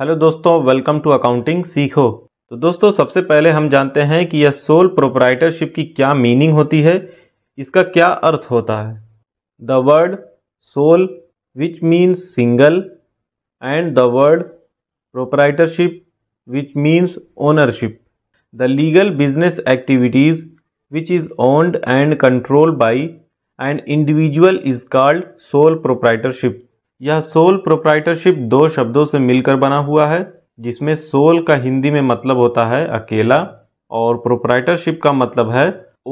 Hello दोस्तों welcome to accounting सीखो तो दोस्तों सबसे पहले हम जानते हैं कि यह सोल प्रोपराइटरशिप की क्या मीनिंग होती है इसका क्या अर्थ होता है the word sole which means single and the word proprietorship which means ownership the legal business activities which is owned and control by and individual is called sole proprietorship यह सोल प्रोप्राइटरशिप दो शब्दों से मिलकर बना हुआ है जिसमें soul का हिंदी में मतलब होता है अकेला और प्रोप्राइटरशिप का मतलब है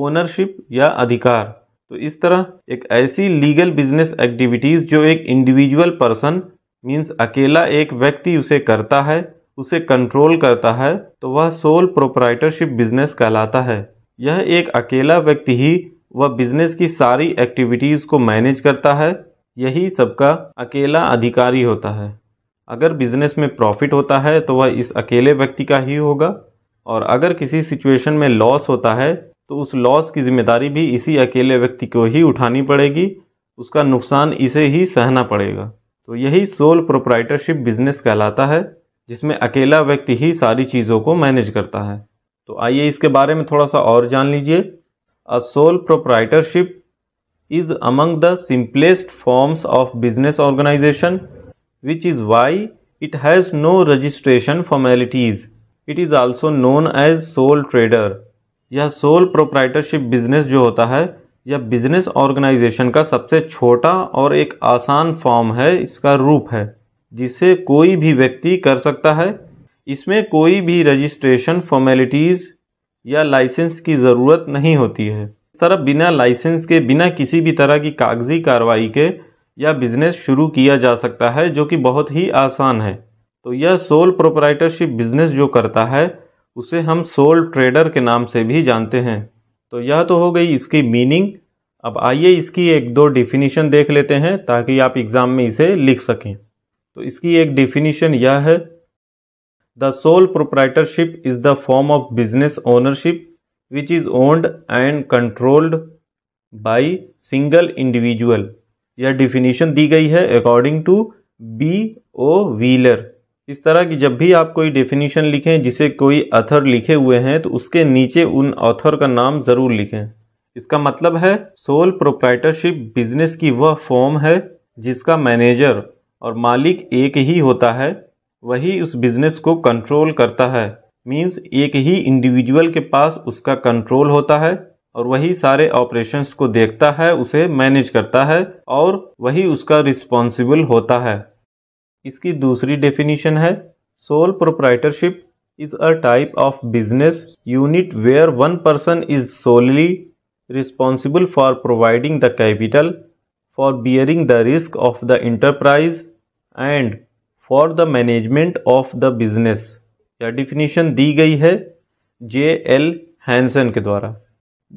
ओनरशिप या अधिकार तो इस तरह एक ऐसी लीगल बिजनेस एक्टिविटीज़ जो एक इंडिविजुअल पर्सन मीन्स अकेला एक व्यक्ति उसे करता है उसे कंट्रोल करता है तो वह सोल प्रोप्राइटरशिप बिजनेस कहलाता है यह एक अकेला व्यक्ति ही वह बिजनेस की सारी एक्टिविटीज़ को मैनेज करता है यही सबका अकेला अधिकारी होता है अगर बिजनेस में प्रॉफिट होता है तो वह इस अकेले व्यक्ति का ही होगा और अगर किसी सिचुएशन में लॉस होता है तो उस लॉस की जिम्मेदारी भी इसी अकेले व्यक्ति को ही उठानी पड़ेगी उसका नुकसान इसे ही सहना पड़ेगा तो यही सोल प्रोप्राइटरशिप बिजनेस कहलाता है जिसमें अकेला व्यक्ति ही सारी चीज़ों को मैनेज करता है तो आइए इसके बारे में थोड़ा सा और जान लीजिए a sole proprietorship is among the simplest forms of business organization which is why it has no registration formalities. It is also known as sole trader. यह सोल प्रोप्राइटरशिप बिजनेस जो होता है यह बिजनेस ऑर्गेनाइजेशन का सबसे छोटा और एक आसान फॉर्म है इसका रूप है जिसे कोई भी व्यक्ति कर सकता है इसमें कोई भी रजिस्ट्रेशन फॉर्मेलिटीज़ या लाइसेंस की ज़रूरत नहीं होती है तरफ बिना लाइसेंस के बिना किसी भी तरह की कागजी कार्रवाई के या बिज़नेस शुरू किया जा सकता है जो कि बहुत ही आसान है तो यह सोल प्रोपराइटरशिप बिज़नेस जो करता है उसे हम सोल ट्रेडर के नाम से भी जानते हैं तो यह तो हो गई इसकी मीनिंग अब आइए इसकी एक दो डिफिनीशन देख लेते हैं ताकि आप एग्ज़ाम में इसे लिख सकें तो इसकी एक डिफिनीशन यह है the sole proprietorship is the form of business ownership which is owned and controlled by single individual यह डिफिनीशन दी गई है according to B O Wheeler इस तरह की जब भी आप कोई डेफिनेशन लिखें जिसे कोई अथर लिखे हुए हैं तो उसके नीचे उन ऑथर का नाम ज़रूर लिखें इसका मतलब है सोल प्रोप्राइटरशिप बिजनेस की वह फॉर्म है जिसका मैनेजर और मालिक एक ही होता है वही उस बिजनेस को कंट्रोल करता है मीन्स एक ही इंडिविजुअल के पास उसका कंट्रोल होता है और वही सारे ऑपरेशंस को देखता है उसे मैनेज करता है और वही उसका रिस्पॉन्सिबल होता है इसकी दूसरी डेफिनेशन है sole proprietorship is a type of business unit where one person is solely responsible for providing the capital for bearing the risk of the enterprise and for the management of the business या definition दी गई है J L Hansen के द्वारा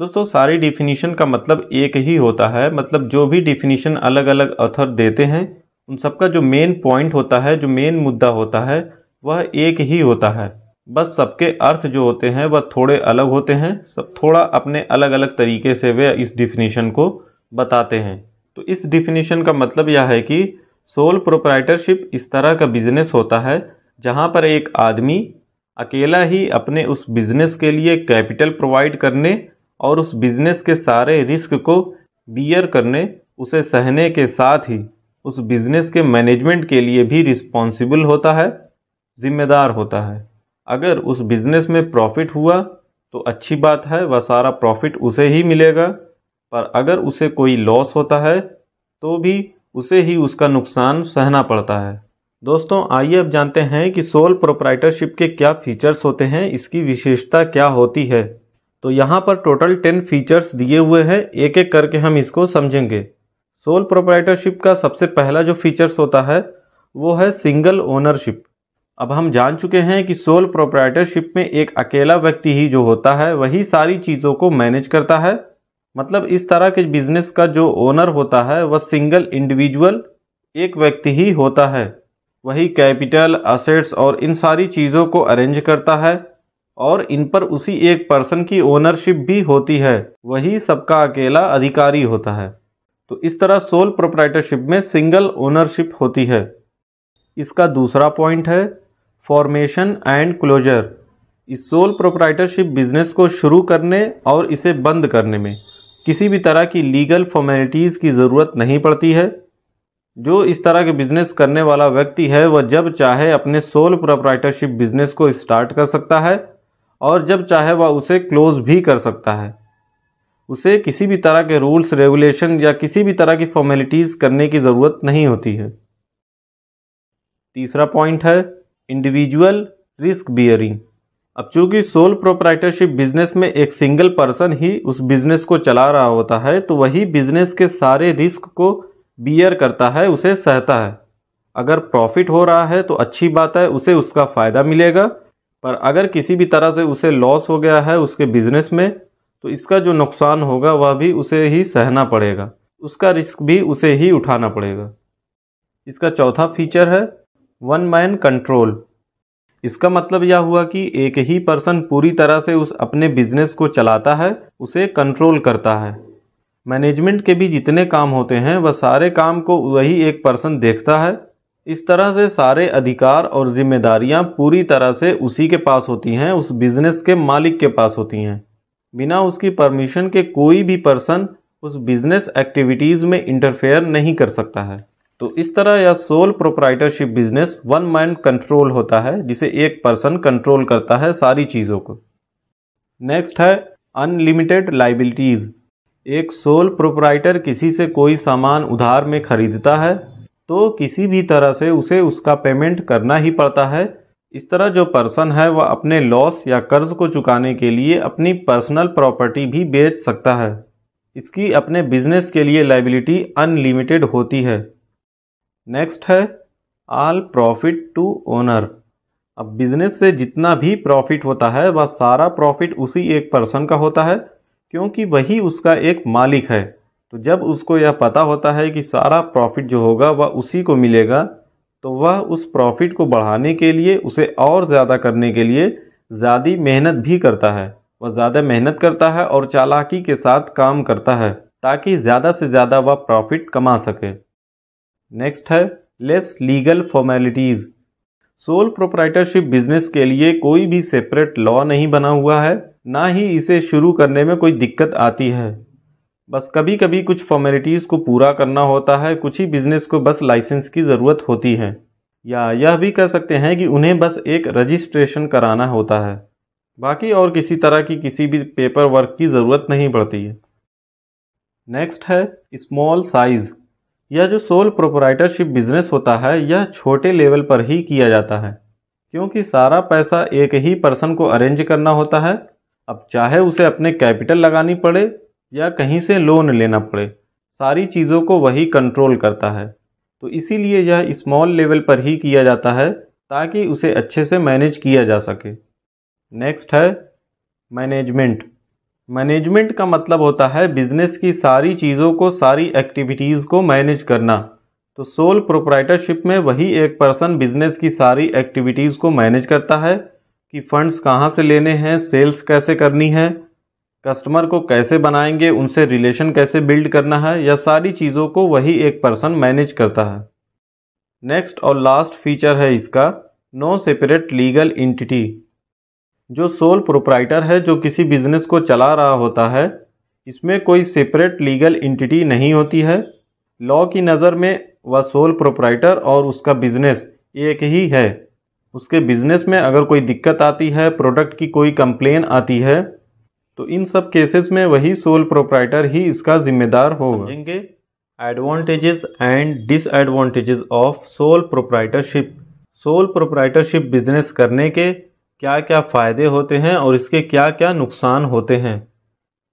दोस्तों सारी definition का मतलब एक ही होता है मतलब जो भी डिफिनीशन अलग अलग ऑथर देते हैं उन सबका जो मेन पॉइंट होता है जो मेन मुद्दा होता है वह एक ही होता है बस सबके अर्थ जो होते हैं वह थोड़े अलग होते हैं सब थोड़ा अपने अलग अलग तरीके से वे इस डिफिनीशन को बताते हैं तो इस डिफिनीशन का मतलब यह है कि सोल प्रोप्राइटरशिप इस तरह का बिजनेस होता है जहां पर एक आदमी अकेला ही अपने उस बिज़नेस के लिए कैपिटल प्रोवाइड करने और उस बिज़नेस के सारे रिस्क को बियर करने उसे सहने के साथ ही उस बिज़नेस के मैनेजमेंट के लिए भी रिस्पॉन्सिबल होता है ज़िम्मेदार होता है अगर उस बिज़नेस में प्रॉफिट हुआ तो अच्छी बात है वह सारा प्रॉफिट उसे ही मिलेगा पर अगर उसे कोई लॉस होता है तो भी उसे ही उसका नुकसान सहना पड़ता है दोस्तों आइए अब जानते हैं कि सोल प्रोप्राइटरशिप के क्या फीचर्स होते हैं इसकी विशेषता क्या होती है तो यहाँ पर टोटल टेन फीचर्स दिए हुए हैं एक एक करके हम इसको समझेंगे सोल प्रोप्राइटरशिप का सबसे पहला जो फीचर्स होता है वो है सिंगल ओनरशिप अब हम जान चुके हैं कि सोल प्रोप्राइटरशिप में एक अकेला व्यक्ति ही जो होता है वही सारी चीज़ों को मैनेज करता है मतलब इस तरह के बिजनेस का जो ओनर होता है वह सिंगल इंडिविजुअल एक व्यक्ति ही होता है वही कैपिटल असेट्स और इन सारी चीज़ों को अरेंज करता है और इन पर उसी एक पर्सन की ओनरशिप भी होती है वही सबका अकेला अधिकारी होता है तो इस तरह सोल प्रोप्राइटरशिप में सिंगल ओनरशिप होती है इसका दूसरा पॉइंट है फॉर्मेशन एंड क्लोजर इस सोल प्रोप्राइटरशिप बिजनेस को शुरू करने और इसे बंद करने में किसी भी तरह की लीगल फॉर्मेलिटीज़ की ज़रूरत नहीं पड़ती है जो इस तरह के बिजनेस करने वाला व्यक्ति है वह जब चाहे अपने सोल प्रोपराइटरशिप बिजनेस को स्टार्ट कर सकता है और जब चाहे वह उसे क्लोज भी कर सकता है उसे किसी भी तरह के रूल्स रेगुलेशन या किसी भी तरह की फॉर्मेलिटीज़ करने की ज़रूरत नहीं होती है तीसरा पॉइंट है इंडिविजुअल रिस्क बियरिंग अब चूंकि सोल प्रोप्राइटरशिप बिजनेस में एक सिंगल पर्सन ही उस बिजनेस को चला रहा होता है तो वही बिजनेस के सारे रिस्क को बियर करता है उसे सहता है अगर प्रॉफिट हो रहा है तो अच्छी बात है उसे उसका फ़ायदा मिलेगा पर अगर किसी भी तरह से उसे लॉस हो गया है उसके बिजनेस में तो इसका जो नुकसान होगा वह भी उसे ही सहना पड़ेगा उसका रिस्क भी उसे ही उठाना पड़ेगा इसका चौथा फीचर है वन मैन कंट्रोल इसका मतलब यह हुआ कि एक ही पर्सन पूरी तरह से उस अपने बिजनेस को चलाता है उसे कंट्रोल करता है मैनेजमेंट के भी जितने काम होते हैं वह सारे काम को वही एक पर्सन देखता है इस तरह से सारे अधिकार और जिम्मेदारियां पूरी तरह से उसी के पास होती हैं उस बिज़नेस के मालिक के पास होती हैं बिना उसकी परमिशन के कोई भी पर्सन उस बिज़नेस एक्टिविटीज़ में इंटरफेयर नहीं कर सकता है तो इस तरह यह sole proprietorship business one man control होता है जिसे एक पर्सन कंट्रोल करता है सारी चीज़ों को नेक्स्ट है अनलिमिटेड लाइबिलिटीज़ एक सोल प्रोपराइटर किसी से कोई सामान उधार में खरीदता है तो किसी भी तरह से उसे उसका पेमेंट करना ही पड़ता है इस तरह जो पर्सन है वह अपने लॉस या कर्ज को चुकाने के लिए अपनी पर्सनल प्रॉपर्टी भी बेच सकता है इसकी अपने बिजनेस के लिए लाइबिलिटी अनलिमिटेड होती है नेक्स्ट है आल प्रॉफिट टू ओनर अब बिजनेस से जितना भी प्रॉफिट होता है वह सारा प्रॉफिट उसी एक पर्सन का होता है क्योंकि वही उसका एक मालिक है तो जब उसको यह पता होता है कि सारा प्रॉफिट जो होगा वह उसी को मिलेगा तो वह उस प्रॉफिट को बढ़ाने के लिए उसे और ज़्यादा करने के लिए ज़्यादा मेहनत भी करता है वह ज़्यादा मेहनत करता है और चालाकी के साथ काम करता है ताकि ज़्यादा से ज़्यादा वह प्रॉफिट कमा सके नेक्स्ट है less legal formalities sole proprietorship business के लिए कोई भी सेपरेट लॉ नहीं बना हुआ है ना ही इसे शुरू करने में कोई दिक्कत आती है बस कभी कभी कुछ फॉर्मेलिटीज़ को पूरा करना होता है कुछ ही बिज़नेस को बस लाइसेंस की ज़रूरत होती है या यह भी कह सकते हैं कि उन्हें बस एक रजिस्ट्रेशन कराना होता है बाकी और किसी तरह की किसी भी पेपर वर्क की ज़रूरत नहीं पड़ती है नेक्स्ट है स्मॉल साइज़ यह जो सोल प्रोपराइटरशिप बिजनेस होता है यह छोटे लेवल पर ही किया जाता है क्योंकि सारा पैसा एक ही पर्सन को अरेंज करना होता है अब चाहे उसे अपने कैपिटल लगानी पड़े या कहीं से लोन लेना पड़े सारी चीज़ों को वही कंट्रोल करता है तो इसीलिए यह स्मॉल लेवल पर ही किया जाता है ताकि उसे अच्छे से मैनेज किया जा सके नेक्स्ट है मैनेजमेंट मैनेजमेंट का मतलब होता है बिजनेस की सारी चीज़ों को सारी एक्टिविटीज़ को मैनेज करना तो सोल प्रोपराइटरशिप में वही एक पर्सन बिजनेस की सारी एक्टिविटीज़ को मैनेज करता है कि फंड्स कहाँ से लेने हैं सेल्स कैसे करनी है कस्टमर को कैसे बनाएंगे उनसे रिलेशन कैसे बिल्ड करना है यह सारी चीज़ों को वही एक पर्सन मैनेज करता है नेक्स्ट और लास्ट फीचर है इसका नो सेपरेट लीगल इंटिटी जो सोल प्रोपराइटर है जो किसी बिजनेस को चला रहा होता है इसमें कोई सेपरेट लीगल इंटिटी नहीं होती है लॉ की नज़र में वह सोल प्रोपराइटर और उसका बिजनेस एक ही है उसके बिजनेस में अगर कोई दिक्कत आती है प्रोडक्ट की कोई कंप्लेन आती है तो इन सब केसेस में वही सोल प्रोप्राइटर ही इसका जिम्मेदार होगा advantages and disadvantages of sole proprietorship sole proprietorship business करने के क्या क्या फ़ायदे होते हैं और इसके क्या क्या नुकसान होते हैं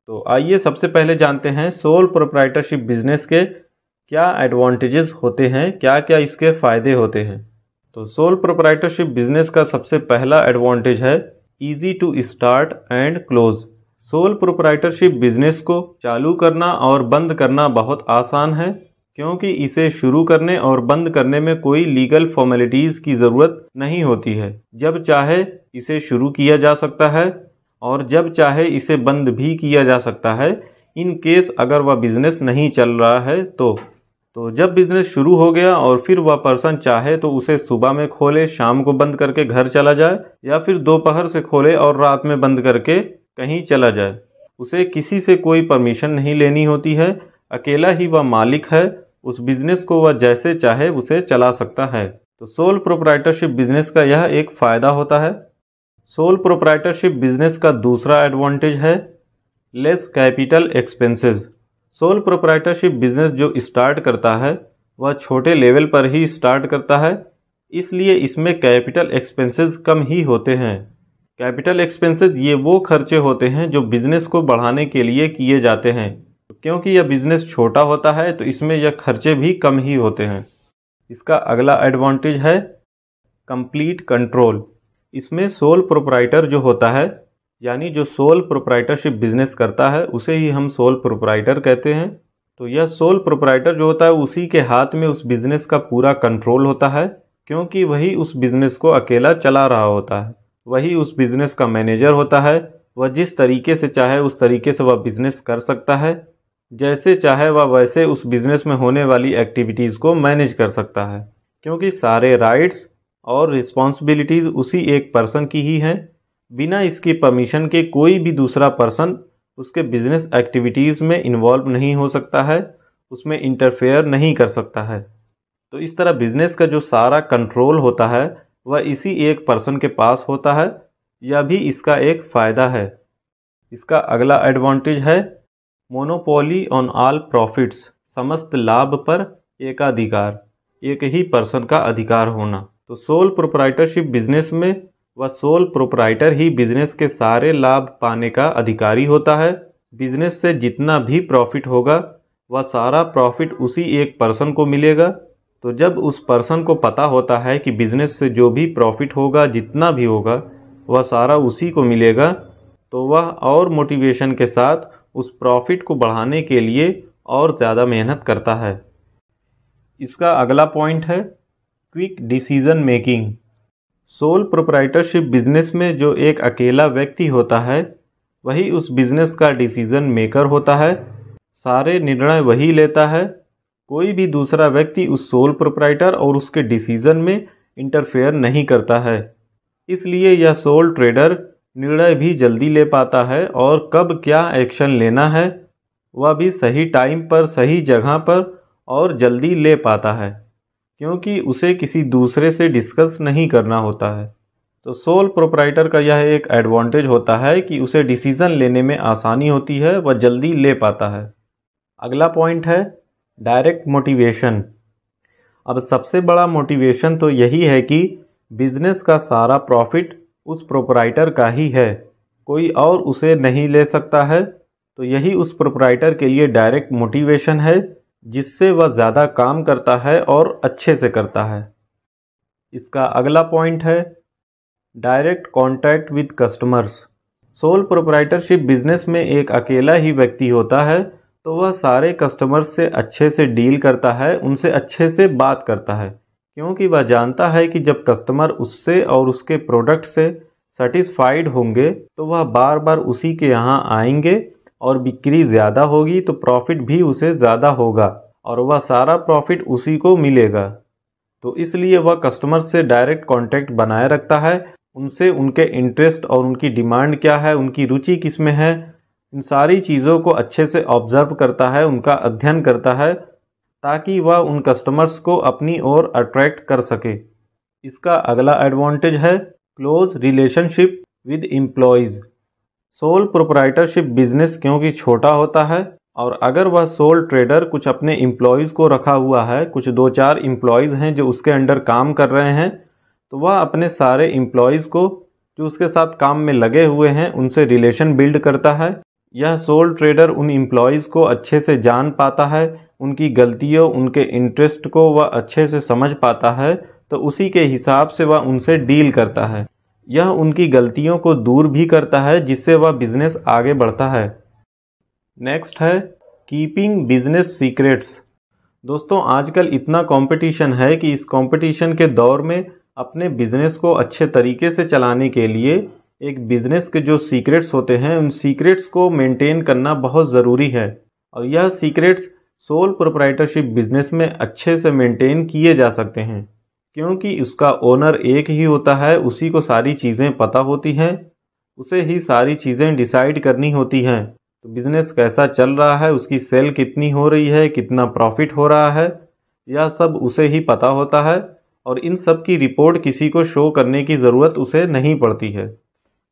तो आइए सबसे पहले जानते हैं सोल प्रोप्राइटरशिप बिजनेस के क्या एडवांटेजेस होते हैं क्या क्या इसके फ़ायदे होते हैं तो सोल प्रोपराइटरशिप बिजनेस का सबसे पहला एडवांटेज है easy to start and close sole proprietorship business को चालू करना और बंद करना बहुत आसान है क्योंकि इसे शुरू करने और बंद करने में कोई लीगल फॉर्मेलिटीज़ की ज़रूरत नहीं होती है जब चाहे इसे शुरू किया जा सकता है और जब चाहे इसे बंद भी किया जा सकता है इन केस अगर वह बिज़नेस नहीं चल रहा है तो तो जब बिज़नेस शुरू हो गया और फिर वह पर्सन चाहे तो उसे सुबह में खोले शाम को बंद करके घर चला जाए या फिर दोपहर से खोले और रात में बंद करके कहीं चला जाए उसे किसी से कोई परमिशन नहीं लेनी होती है अकेला ही वह मालिक है उस बिज़नेस को वह जैसे चाहे उसे चला सकता है तो सोल प्रोपराइटरशिप बिज़नेस का यह एक फ़ायदा होता है सोल प्रोपराइटरशिप बिज़नेस का दूसरा एडवांटेज है less capital expenses sole proprietorship business जो स्टार्ट करता है वह छोटे लेवल पर ही स्टार्ट करता है इसलिए इसमें कैपिटल एक्सपेंसेस कम ही होते हैं कैपिटल एक्सपेंसेस ये वो खर्चे होते हैं जो बिज़नेस को बढ़ाने के लिए किए जाते हैं क्योंकि यह बिज़नेस छोटा होता है तो इसमें यह खर्चे भी कम ही होते हैं इसका अगला एडवांटेज है कंप्लीट कंट्रोल इसमें सोल प्रोप्राइटर जो होता है यानी जो सोल प्रोप्राइटरशिप बिजनेस करता है उसे ही हम सोल प्रोप्राइटर कहते हैं तो यह सोल प्रोप्राइटर जो होता है उसी के हाथ में उस बिज़नेस का पूरा कंट्रोल होता है क्योंकि वही उस बिज़नेस को अकेला चला रहा होता है वही उस बिज़नेस का मैनेजर होता है वह जिस तरीके से चाहे उस तरीके से वह बिज़नेस कर सकता है जैसे चाहे वह वैसे उस बिज़नेस में होने वाली एक्टिविटीज़ को मैनेज कर सकता है क्योंकि सारे राइट्स और रिस्पॉन्सिबिलिटीज़ उसी एक पर्सन की ही हैं बिना इसकी परमिशन के कोई भी दूसरा पर्सन उसके बिजनेस एक्टिविटीज़ में इन्वॉल्व नहीं हो सकता है उसमें इंटरफेयर नहीं कर सकता है तो इस तरह बिजनेस का जो सारा कंट्रोल होता है वह इसी एक पर्सन के पास होता है यह भी इसका एक फ़ायदा है इसका अगला एडवांटेज है मोनोपोली ऑन ऑल प्रॉफिट्स समस्त लाभ पर एकाधिकार एक ही पर्सन का अधिकार होना तो सोल प्रोप्राइटरशिप बिजनेस में व सोल प्रोपराइटर ही बिजनेस के सारे लाभ पाने का अधिकारी होता है बिजनेस से जितना भी प्रॉफिट होगा वह सारा प्रॉफिट उसी एक पर्सन को मिलेगा तो जब उस पर्सन को पता होता है कि बिजनेस से जो भी प्रॉफिट होगा जितना भी होगा वह सारा उसी को मिलेगा तो वह और मोटिवेशन के साथ उस प्रॉफिट को बढ़ाने के लिए और ज़्यादा मेहनत करता है इसका अगला पॉइंट है quick decision making sole proprietorship business में जो एक अकेला व्यक्ति होता है वही उस बिजनेस का डिसीजन मेकर होता है सारे निर्णय वही लेता है कोई भी दूसरा व्यक्ति उस सोल प्रोप्राइटर और उसके डिसीजन में इंटरफेयर नहीं करता है इसलिए यह सोल ट्रेडर निर्णय भी जल्दी ले पाता है और कब क्या एक्शन लेना है वह भी सही टाइम पर सही जगह पर और जल्दी ले पाता है क्योंकि उसे किसी दूसरे से डिस्कस नहीं करना होता है तो सोल प्रोपराइटर का यह एक एडवांटेज होता है कि उसे डिसीज़न लेने में आसानी होती है वह जल्दी ले पाता है अगला पॉइंट है डायरेक्ट मोटिवेशन अब सबसे बड़ा मोटिवेशन तो यही है कि बिजनेस का सारा प्रॉफिट उस प्रोपराइटर का ही है कोई और उसे नहीं ले सकता है तो यही उस प्रोपराइटर के लिए डायरेक्ट मोटिवेशन है जिससे वह ज़्यादा काम करता है और अच्छे से करता है इसका अगला पॉइंट है direct contact with customers sole proprietorship business में एक अकेला ही व्यक्ति होता है तो वह सारे कस्टमर्स से अच्छे से डील करता है उनसे अच्छे से बात करता है क्योंकि वह जानता है कि जब कस्टमर उससे और उसके प्रोडक्ट से सेटिस्फाइड होंगे तो वह बार बार उसी के यहाँ आएंगे और बिक्री ज़्यादा होगी तो प्रॉफिट भी उसे ज़्यादा होगा और वह सारा प्रॉफिट उसी को मिलेगा तो इसलिए वह कस्टमर से डायरेक्ट कांटेक्ट बनाए रखता है उनसे उनके इंटरेस्ट और उनकी डिमांड क्या है उनकी रुचि किस में है इन सारी चीज़ों को अच्छे से ऑब्जर्व करता है उनका अध्ययन करता है ताकि वह उन कस्टमर्स को अपनी ओर अट्रैक्ट कर सके इसका अगला एडवांटेज है close relationship with employees sole proprietorship business क्योंकि छोटा होता है और अगर वह सोल ट्रेडर कुछ अपने एम्प्लॉयज़ को रखा हुआ है कुछ दो चार इम्प्लॉयज़ हैं जो उसके अंडर काम कर रहे हैं तो वह अपने सारे एम्प्लॉयज़ को जो उसके साथ काम में लगे हुए हैं उनसे रिलेशन बिल्ड करता है यह सोल ट्रेडर उन एम्प्लॉयज़ को अच्छे से जान पाता है उनकी गलतियों उनके इंटरेस्ट को वह अच्छे से समझ पाता है तो उसी के हिसाब से वह उनसे डील करता है यह उनकी गलतियों को दूर भी करता है जिससे वह बिजनेस आगे बढ़ता है नेक्स्ट है कीपिंग बिजनेस सीक्रेट्स दोस्तों आजकल इतना कंपटीशन है कि इस कंपटीशन के दौर में अपने बिजनेस को अच्छे तरीके से चलाने के लिए एक बिजनेस के जो सीक्रेट्स होते हैं उन सीक्रेट्स को मेंटेन करना बहुत ज़रूरी है और यह सीक्रेट्स सोल प्रोप्राइटरशिप बिजनेस में अच्छे से मेंटेन किए जा सकते हैं क्योंकि इसका ओनर एक ही होता है उसी को सारी चीज़ें पता होती हैं उसे ही सारी चीज़ें डिसाइड करनी होती हैं तो बिज़नेस कैसा चल रहा है उसकी सेल कितनी हो रही है कितना प्रॉफिट हो रहा है यह सब उसे ही पता होता है और इन सब की रिपोर्ट किसी को शो करने की ज़रूरत उसे नहीं पड़ती है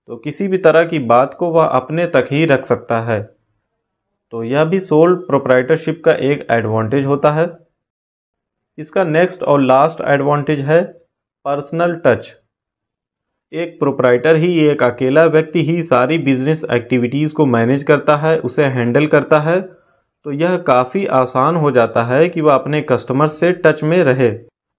तो किसी भी तरह की बात को वह अपने तक ही रख सकता है तो यह भी सोल प्रोप्राइटरशिप का एक एडवांटेज होता है इसका नेक्स्ट और लास्ट एडवांटेज है पर्सनल टच एक प्रोपराइटर ही एक अकेला व्यक्ति ही सारी बिजनेस एक्टिविटीज़ को मैनेज करता है उसे हैंडल करता है तो यह काफ़ी आसान हो जाता है कि वह अपने कस्टमर से टच में रहे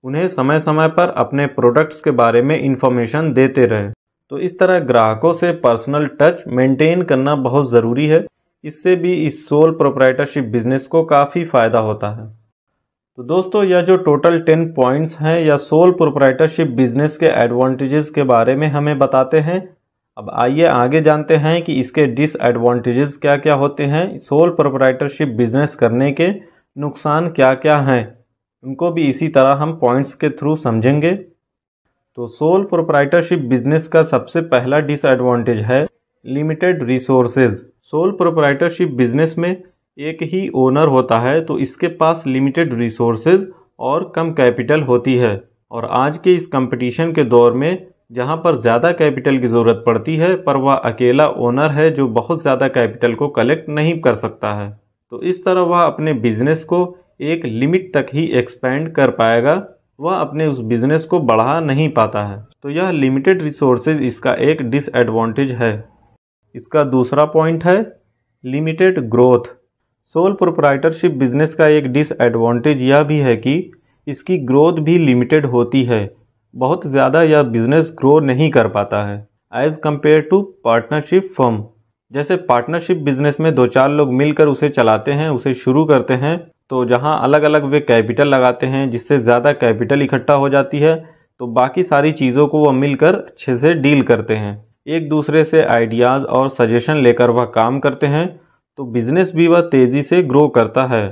उन्हें समय समय पर अपने प्रोडक्ट्स के बारे में इंफॉर्मेशन देते रहे तो इस तरह ग्राहकों से पर्सनल टच मेंटेन करना बहुत ज़रूरी है इससे भी इस सोल प्रोपराइटरशिप बिजनेस को काफ़ी फ़ायदा होता है तो दोस्तों यह जो टोटल टेन पॉइंट्स हैं या सोल प्रोपराइटरशिप बिजनेस के एडवांटेजेस के बारे में हमें बताते हैं अब आइए आगे जानते हैं कि इसके डिसएडवांटेजेस क्या क्या होते हैं सोल प्रोपराइटरशिप बिजनेस करने के नुकसान क्या क्या हैं उनको भी इसी तरह हम पॉइंट्स के थ्रू समझेंगे तो सोल प्रोपराइटरशिप बिजनेस का सबसे पहला डिसएडवांटेज है limited resources sole proprietorship business में एक ही ओनर होता है तो इसके पास लिमिटेड रिसोर्सेज और कम कैपिटल होती है और आज के इस कंपटीशन के दौर में जहाँ पर ज़्यादा कैपिटल की ज़रूरत पड़ती है पर वह अकेला ओनर है जो बहुत ज़्यादा कैपिटल को कलेक्ट नहीं कर सकता है तो इस तरह वह अपने बिजनेस को एक लिमिट तक ही एक्सपेंड कर पाएगा वह अपने उस बिजनेस को बढ़ा नहीं पाता है तो यह लिमिटेड रिसोर्सेज इसका एक डिसएडवांटेज है इसका दूसरा पॉइंट है limited growth sole proprietorship business का एक डिसएडवांटेज यह भी है कि इसकी ग्रोथ भी लिमिटेड होती है बहुत ज़्यादा यह बिजनेस ग्रो नहीं कर पाता है as compare to partnership firm जैसे पार्टनरशिप बिजनेस में दो चार लोग मिलकर उसे चलाते हैं उसे शुरू करते हैं तो जहाँ अलग अलग वे कैपिटल लगाते हैं जिससे ज़्यादा कैपिटल इकट्ठा हो जाती है तो बाकी सारी चीज़ों को वह मिलकर अच्छे से डील करते हैं एक दूसरे से आइडियाज़ और सजेशन लेकर वह काम करते हैं तो बिजनेस भी वह तेज़ी से ग्रो करता है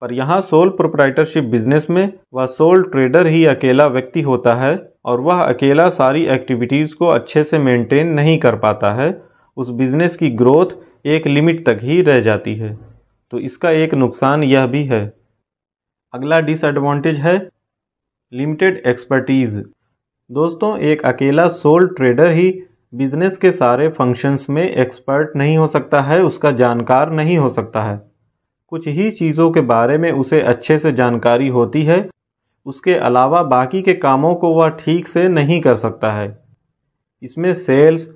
पर यहाँ सोल प्रोप्राइटरशिप बिजनेस में वह सोल ट्रेडर ही अकेला व्यक्ति होता है और वह अकेला सारी एक्टिविटीज़ को अच्छे से मेंटेन नहीं कर पाता है उस बिज़नेस की ग्रोथ एक लिमिट तक ही रह जाती है तो इसका एक नुकसान यह भी है अगला डिसएडवांटेज है लिमिटेड एक्सपर्टीज़ दोस्तों एक अकेला सोल ट्रेडर ही बिजनेस के सारे फंक्शंस में एक्सपर्ट नहीं हो सकता है उसका जानकार नहीं हो सकता है कुछ ही चीज़ों के बारे में उसे अच्छे से जानकारी होती है उसके अलावा बाकी के कामों को वह ठीक से नहीं कर सकता है इसमें sales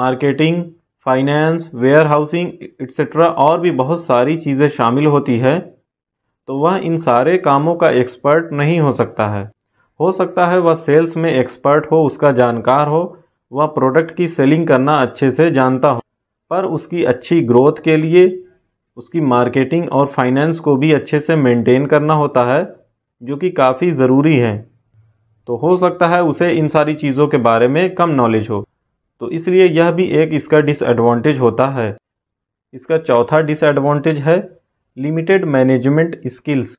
marketing finance warehousing etcetera और भी बहुत सारी चीज़ें शामिल होती है तो वह इन सारे कामों का एक्सपर्ट नहीं हो सकता है हो सकता है वह सेल्स में एक्सपर्ट हो उसका जानकार हो वह प्रोडक्ट की सेलिंग करना अच्छे से जानता हो पर उसकी अच्छी ग्रोथ के लिए उसकी मार्केटिंग और फाइनेंस को भी अच्छे से मेंटेन करना होता है जो कि काफ़ी ज़रूरी है तो हो सकता है उसे इन सारी चीज़ों के बारे में कम नॉलेज हो तो इसलिए यह भी एक इसका डिसएडवांटेज होता है इसका चौथा डिसएडवांटेज है limited management skills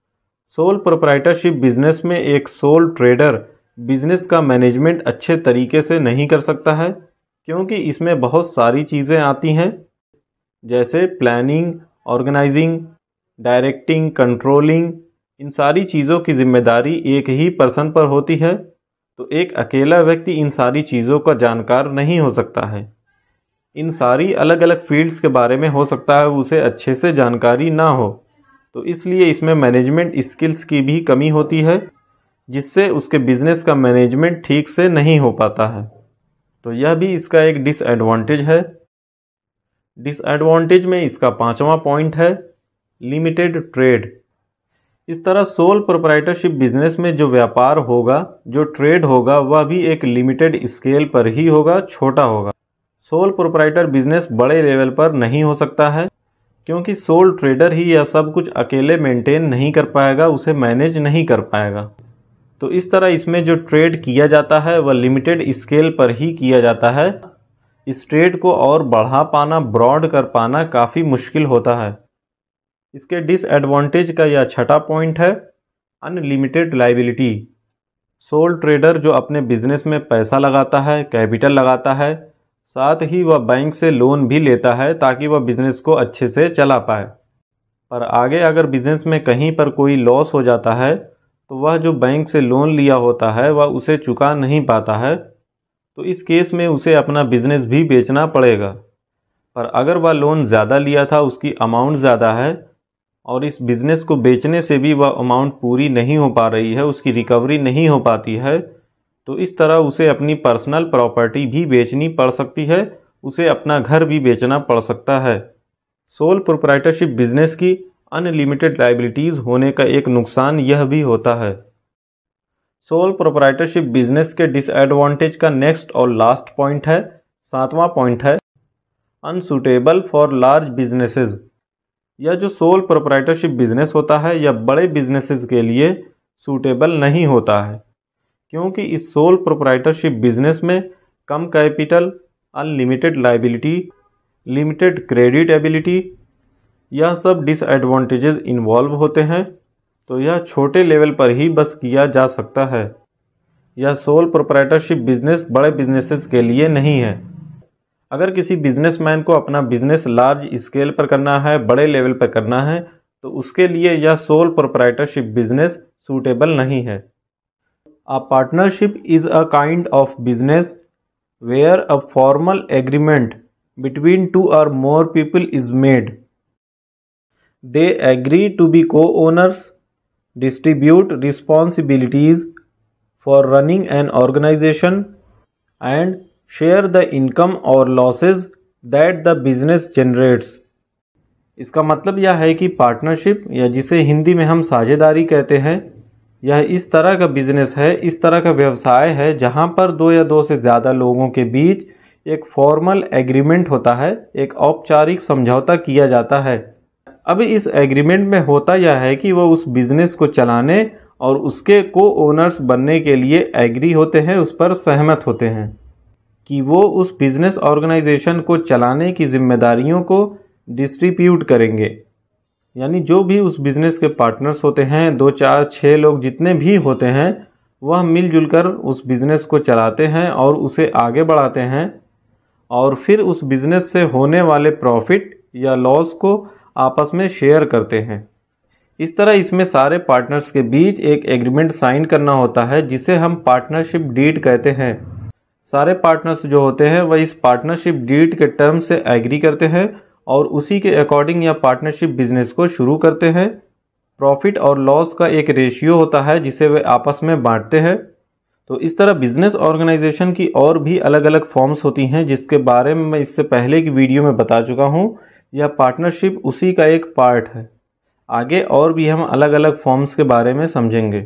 sole proprietorship business में एक सोल ट्रेडर बिज़नेस का मैनेजमेंट अच्छे तरीके से नहीं कर सकता है क्योंकि इसमें बहुत सारी चीज़ें आती हैं जैसे प्लानिंग ऑर्गेनाइजिंग डायरेक्टिंग कंट्रोलिंग इन सारी चीज़ों की जिम्मेदारी एक ही पर्सन पर होती है तो एक अकेला व्यक्ति इन सारी चीज़ों का जानकार नहीं हो सकता है इन सारी अलग अलग फील्ड्स के बारे में हो सकता है उसे अच्छे से जानकारी ना हो तो इसलिए इसमें मैनेजमेंट स्किल्स की भी कमी होती है जिससे उसके बिजनेस का मैनेजमेंट ठीक से नहीं हो पाता है तो यह भी इसका एक डिसएडवांटेज है डिसएडवांटेज में इसका पांचवा पॉइंट है लिमिटेड ट्रेड इस तरह सोल प्रोपराइटरशिप बिजनेस में जो व्यापार होगा जो ट्रेड होगा वह भी एक लिमिटेड स्केल पर ही होगा छोटा होगा सोल प्रोपराइटर बिजनेस बड़े लेवल पर नहीं हो सकता है क्योंकि सोल ट्रेडर ही यह सब कुछ अकेले मेंटेन नहीं कर पाएगा उसे मैनेज नहीं कर पाएगा तो इस तरह इसमें जो ट्रेड किया जाता है वह लिमिटेड स्केल पर ही किया जाता है इस ट्रेड को और बढ़ा पाना ब्रॉड कर पाना काफ़ी मुश्किल होता है इसके डिसएडवांटेज का यह छठा पॉइंट है अनलिमिटेड लाइबिलिटी सोल ट्रेडर जो अपने बिजनेस में पैसा लगाता है कैपिटल लगाता है साथ ही वह बैंक से लोन भी लेता है ताकि वह बिज़नेस को अच्छे से चला पाए पर आगे अगर बिज़नेस में कहीं पर कोई लॉस हो जाता है तो वह जो बैंक से लोन लिया होता है वह उसे चुका नहीं पाता है तो इस केस में उसे अपना बिजनेस भी बेचना पड़ेगा पर अगर वह लोन ज़्यादा लिया था उसकी अमाउंट ज़्यादा है और इस बिज़नेस को बेचने से भी वह अमाउंट पूरी नहीं हो पा रही है उसकी रिकवरी नहीं हो पाती है तो इस तरह उसे अपनी पर्सनल प्रॉपर्टी भी बेचनी पड़ सकती है उसे अपना घर भी बेचना पड़ सकता है सोल प्रोप्राइटरशिप बिजनेस की अनलिमिटेड लाइबिलिटीज़ होने का एक नुकसान यह भी होता है सोल प्रोपराइटरशिप बिजनेस के डिसएडवांटेज का नेक्स्ट और लास्ट पॉइंट है सातवां पॉइंट है अनसूटेबल फॉर लार्ज बिजनेसेस यह जो सोल प्रोपराइटरशिप बिजनेस होता है यह बड़े बिजनेसेस के लिए सूटेबल नहीं होता है क्योंकि इस सोल प्रोपराइटरशिप बिजनेस में कम capital unlimited liability limited credit ability यह सब डिसएडवांटेजेस इन्वॉल्व होते हैं तो यह छोटे लेवल पर ही बस किया जा सकता है यह सोल प्रोपराइटरशिप बिजनेस बड़े बिजनेसेस के लिए नहीं है अगर किसी बिजनेसमैन को अपना बिजनेस लार्ज स्केल पर करना है बड़े लेवल पर करना है तो उसके लिए यह सोल प्रोपराइटरशिप बिजनेस सूटेबल नहीं है a partnership is a kind of business where a formal agreement between two or more people is made they agree to be co owners distribute responsibilities for running an organisation and share the income or losses that the business generates इसका मतलब यह है कि partnership या जिसे हिंदी में हम साझेदारी कहते हैं यह इस तरह का बिजनेस है इस तरह का व्यवसाय है जहाँ पर दो या दो से ज़्यादा लोगों के बीच एक फॉर्मल एग्रीमेंट होता है एक औपचारिक समझौता किया जाता है अब इस एग्रीमेंट में होता यह है कि वह उस बिज़नेस को चलाने और उसके को ओनर्स बनने के लिए एग्री होते हैं उस पर सहमत होते हैं कि वो उस बिज़नेस ऑर्गेनाइजेशन को चलाने की जिम्मेदारियों को डिस्ट्रीब्यूट करेंगे यानी जो भी उस बिज़नेस के पार्टनर्स होते हैं दो चार छः लोग जितने भी होते हैं वह मिलजुल कर उस बिज़नेस को चलाते हैं और उसे आगे बढ़ाते हैं और फिर उस बिज़नेस से होने वाले प्रॉफिट या लॉस को आपस में शेयर करते हैं इस तरह इसमें सारे पार्टनर्स के बीच एक एग्रीमेंट साइन करना होता है जिसे हम पार्टनरशिप डीड कहते हैं सारे पार्टनर्स जो होते हैं वह इस पार्टनरशिप डीड के टर्म से एग्री करते हैं और उसी के अकॉर्डिंग या पार्टनरशिप बिजनेस को शुरू करते हैं प्रॉफिट और लॉस का एक रेशियो होता है जिसे वे आपस में बांटते हैं तो इस तरह बिजनेस ऑर्गेनाइजेशन की और भी अलग अलग फॉर्म्स होती हैं जिसके बारे में मैं इससे पहले की वीडियो में बता चुका हूँ यह पार्टनरशिप उसी का एक पार्ट है आगे और भी हम अलग अलग फॉर्म्स के बारे में समझेंगे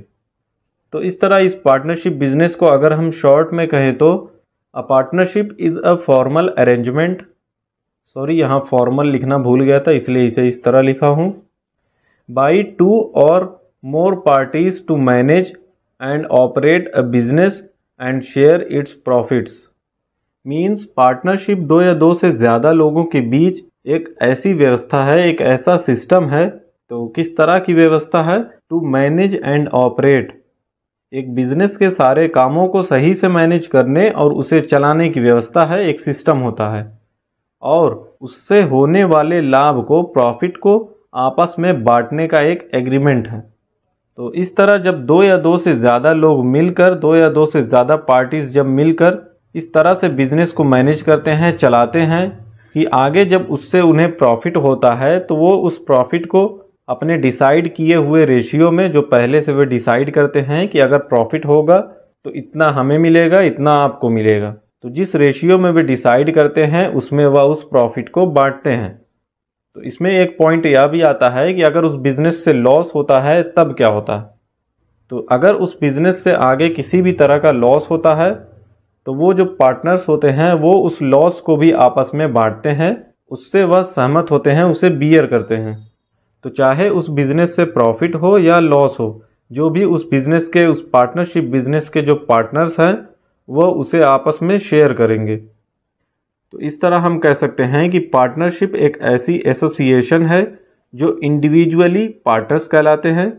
तो इस तरह इस पार्टनरशिप बिजनेस को अगर हम शॉर्ट में कहें तो a partnership is a formal arrangement sorry यहाँ फॉर्मल लिखना भूल गया था इसलिए इसे इस तरह लिखा हूँ by two or more parties to manage and operate a business and share its profits means partnership दो या दो से ज़्यादा लोगों के बीच एक ऐसी व्यवस्था है एक ऐसा सिस्टम है तो किस तरह की व्यवस्था है टू मैनेज एंड ऑपरेट एक बिजनेस के सारे कामों को सही से मैनेज करने और उसे चलाने की व्यवस्था है एक सिस्टम होता है और उससे होने वाले लाभ को प्रॉफिट को आपस में बांटने का एक एग्रीमेंट है तो इस तरह जब दो या दो से ज़्यादा लोग मिलकर दो या दो से ज़्यादा पार्टीज जब मिलकर इस तरह से बिजनेस को मैनेज करते हैं चलाते हैं कि आगे जब उससे उन्हें प्रॉफिट होता है तो वो उस प्रॉफिट को अपने डिसाइड किए हुए रेशियो में जो पहले से वे डिसाइड करते हैं कि अगर प्रॉफिट होगा तो इतना हमें मिलेगा इतना आपको मिलेगा तो जिस रेशियो में वे डिसाइड करते हैं उसमें वह उस प्रॉफिट को बांटते हैं तो इसमें एक पॉइंट यह भी आता है कि अगर उस बिज़नेस से लॉस होता है तब क्या होता है तो अगर उस बिज़नेस से आगे किसी भी तरह का लॉस होता है तो वो जो पार्टनर्स होते हैं वो उस लॉस को भी आपस में बांटते हैं उससे वह सहमत होते हैं उसे बियर करते हैं तो चाहे उस बिज़नेस से प्रॉफिट हो या लॉस हो जो भी उस बिज़नेस के उस पार्टनरशिप बिज़नेस के जो पार्टनर्स हैं वह उसे आपस में शेयर करेंगे तो इस तरह हम कह सकते हैं कि पार्टनरशिप एक ऐसी एसोसिएशन है जो इंडिविजुअली पार्टनर्स कहलाते हैं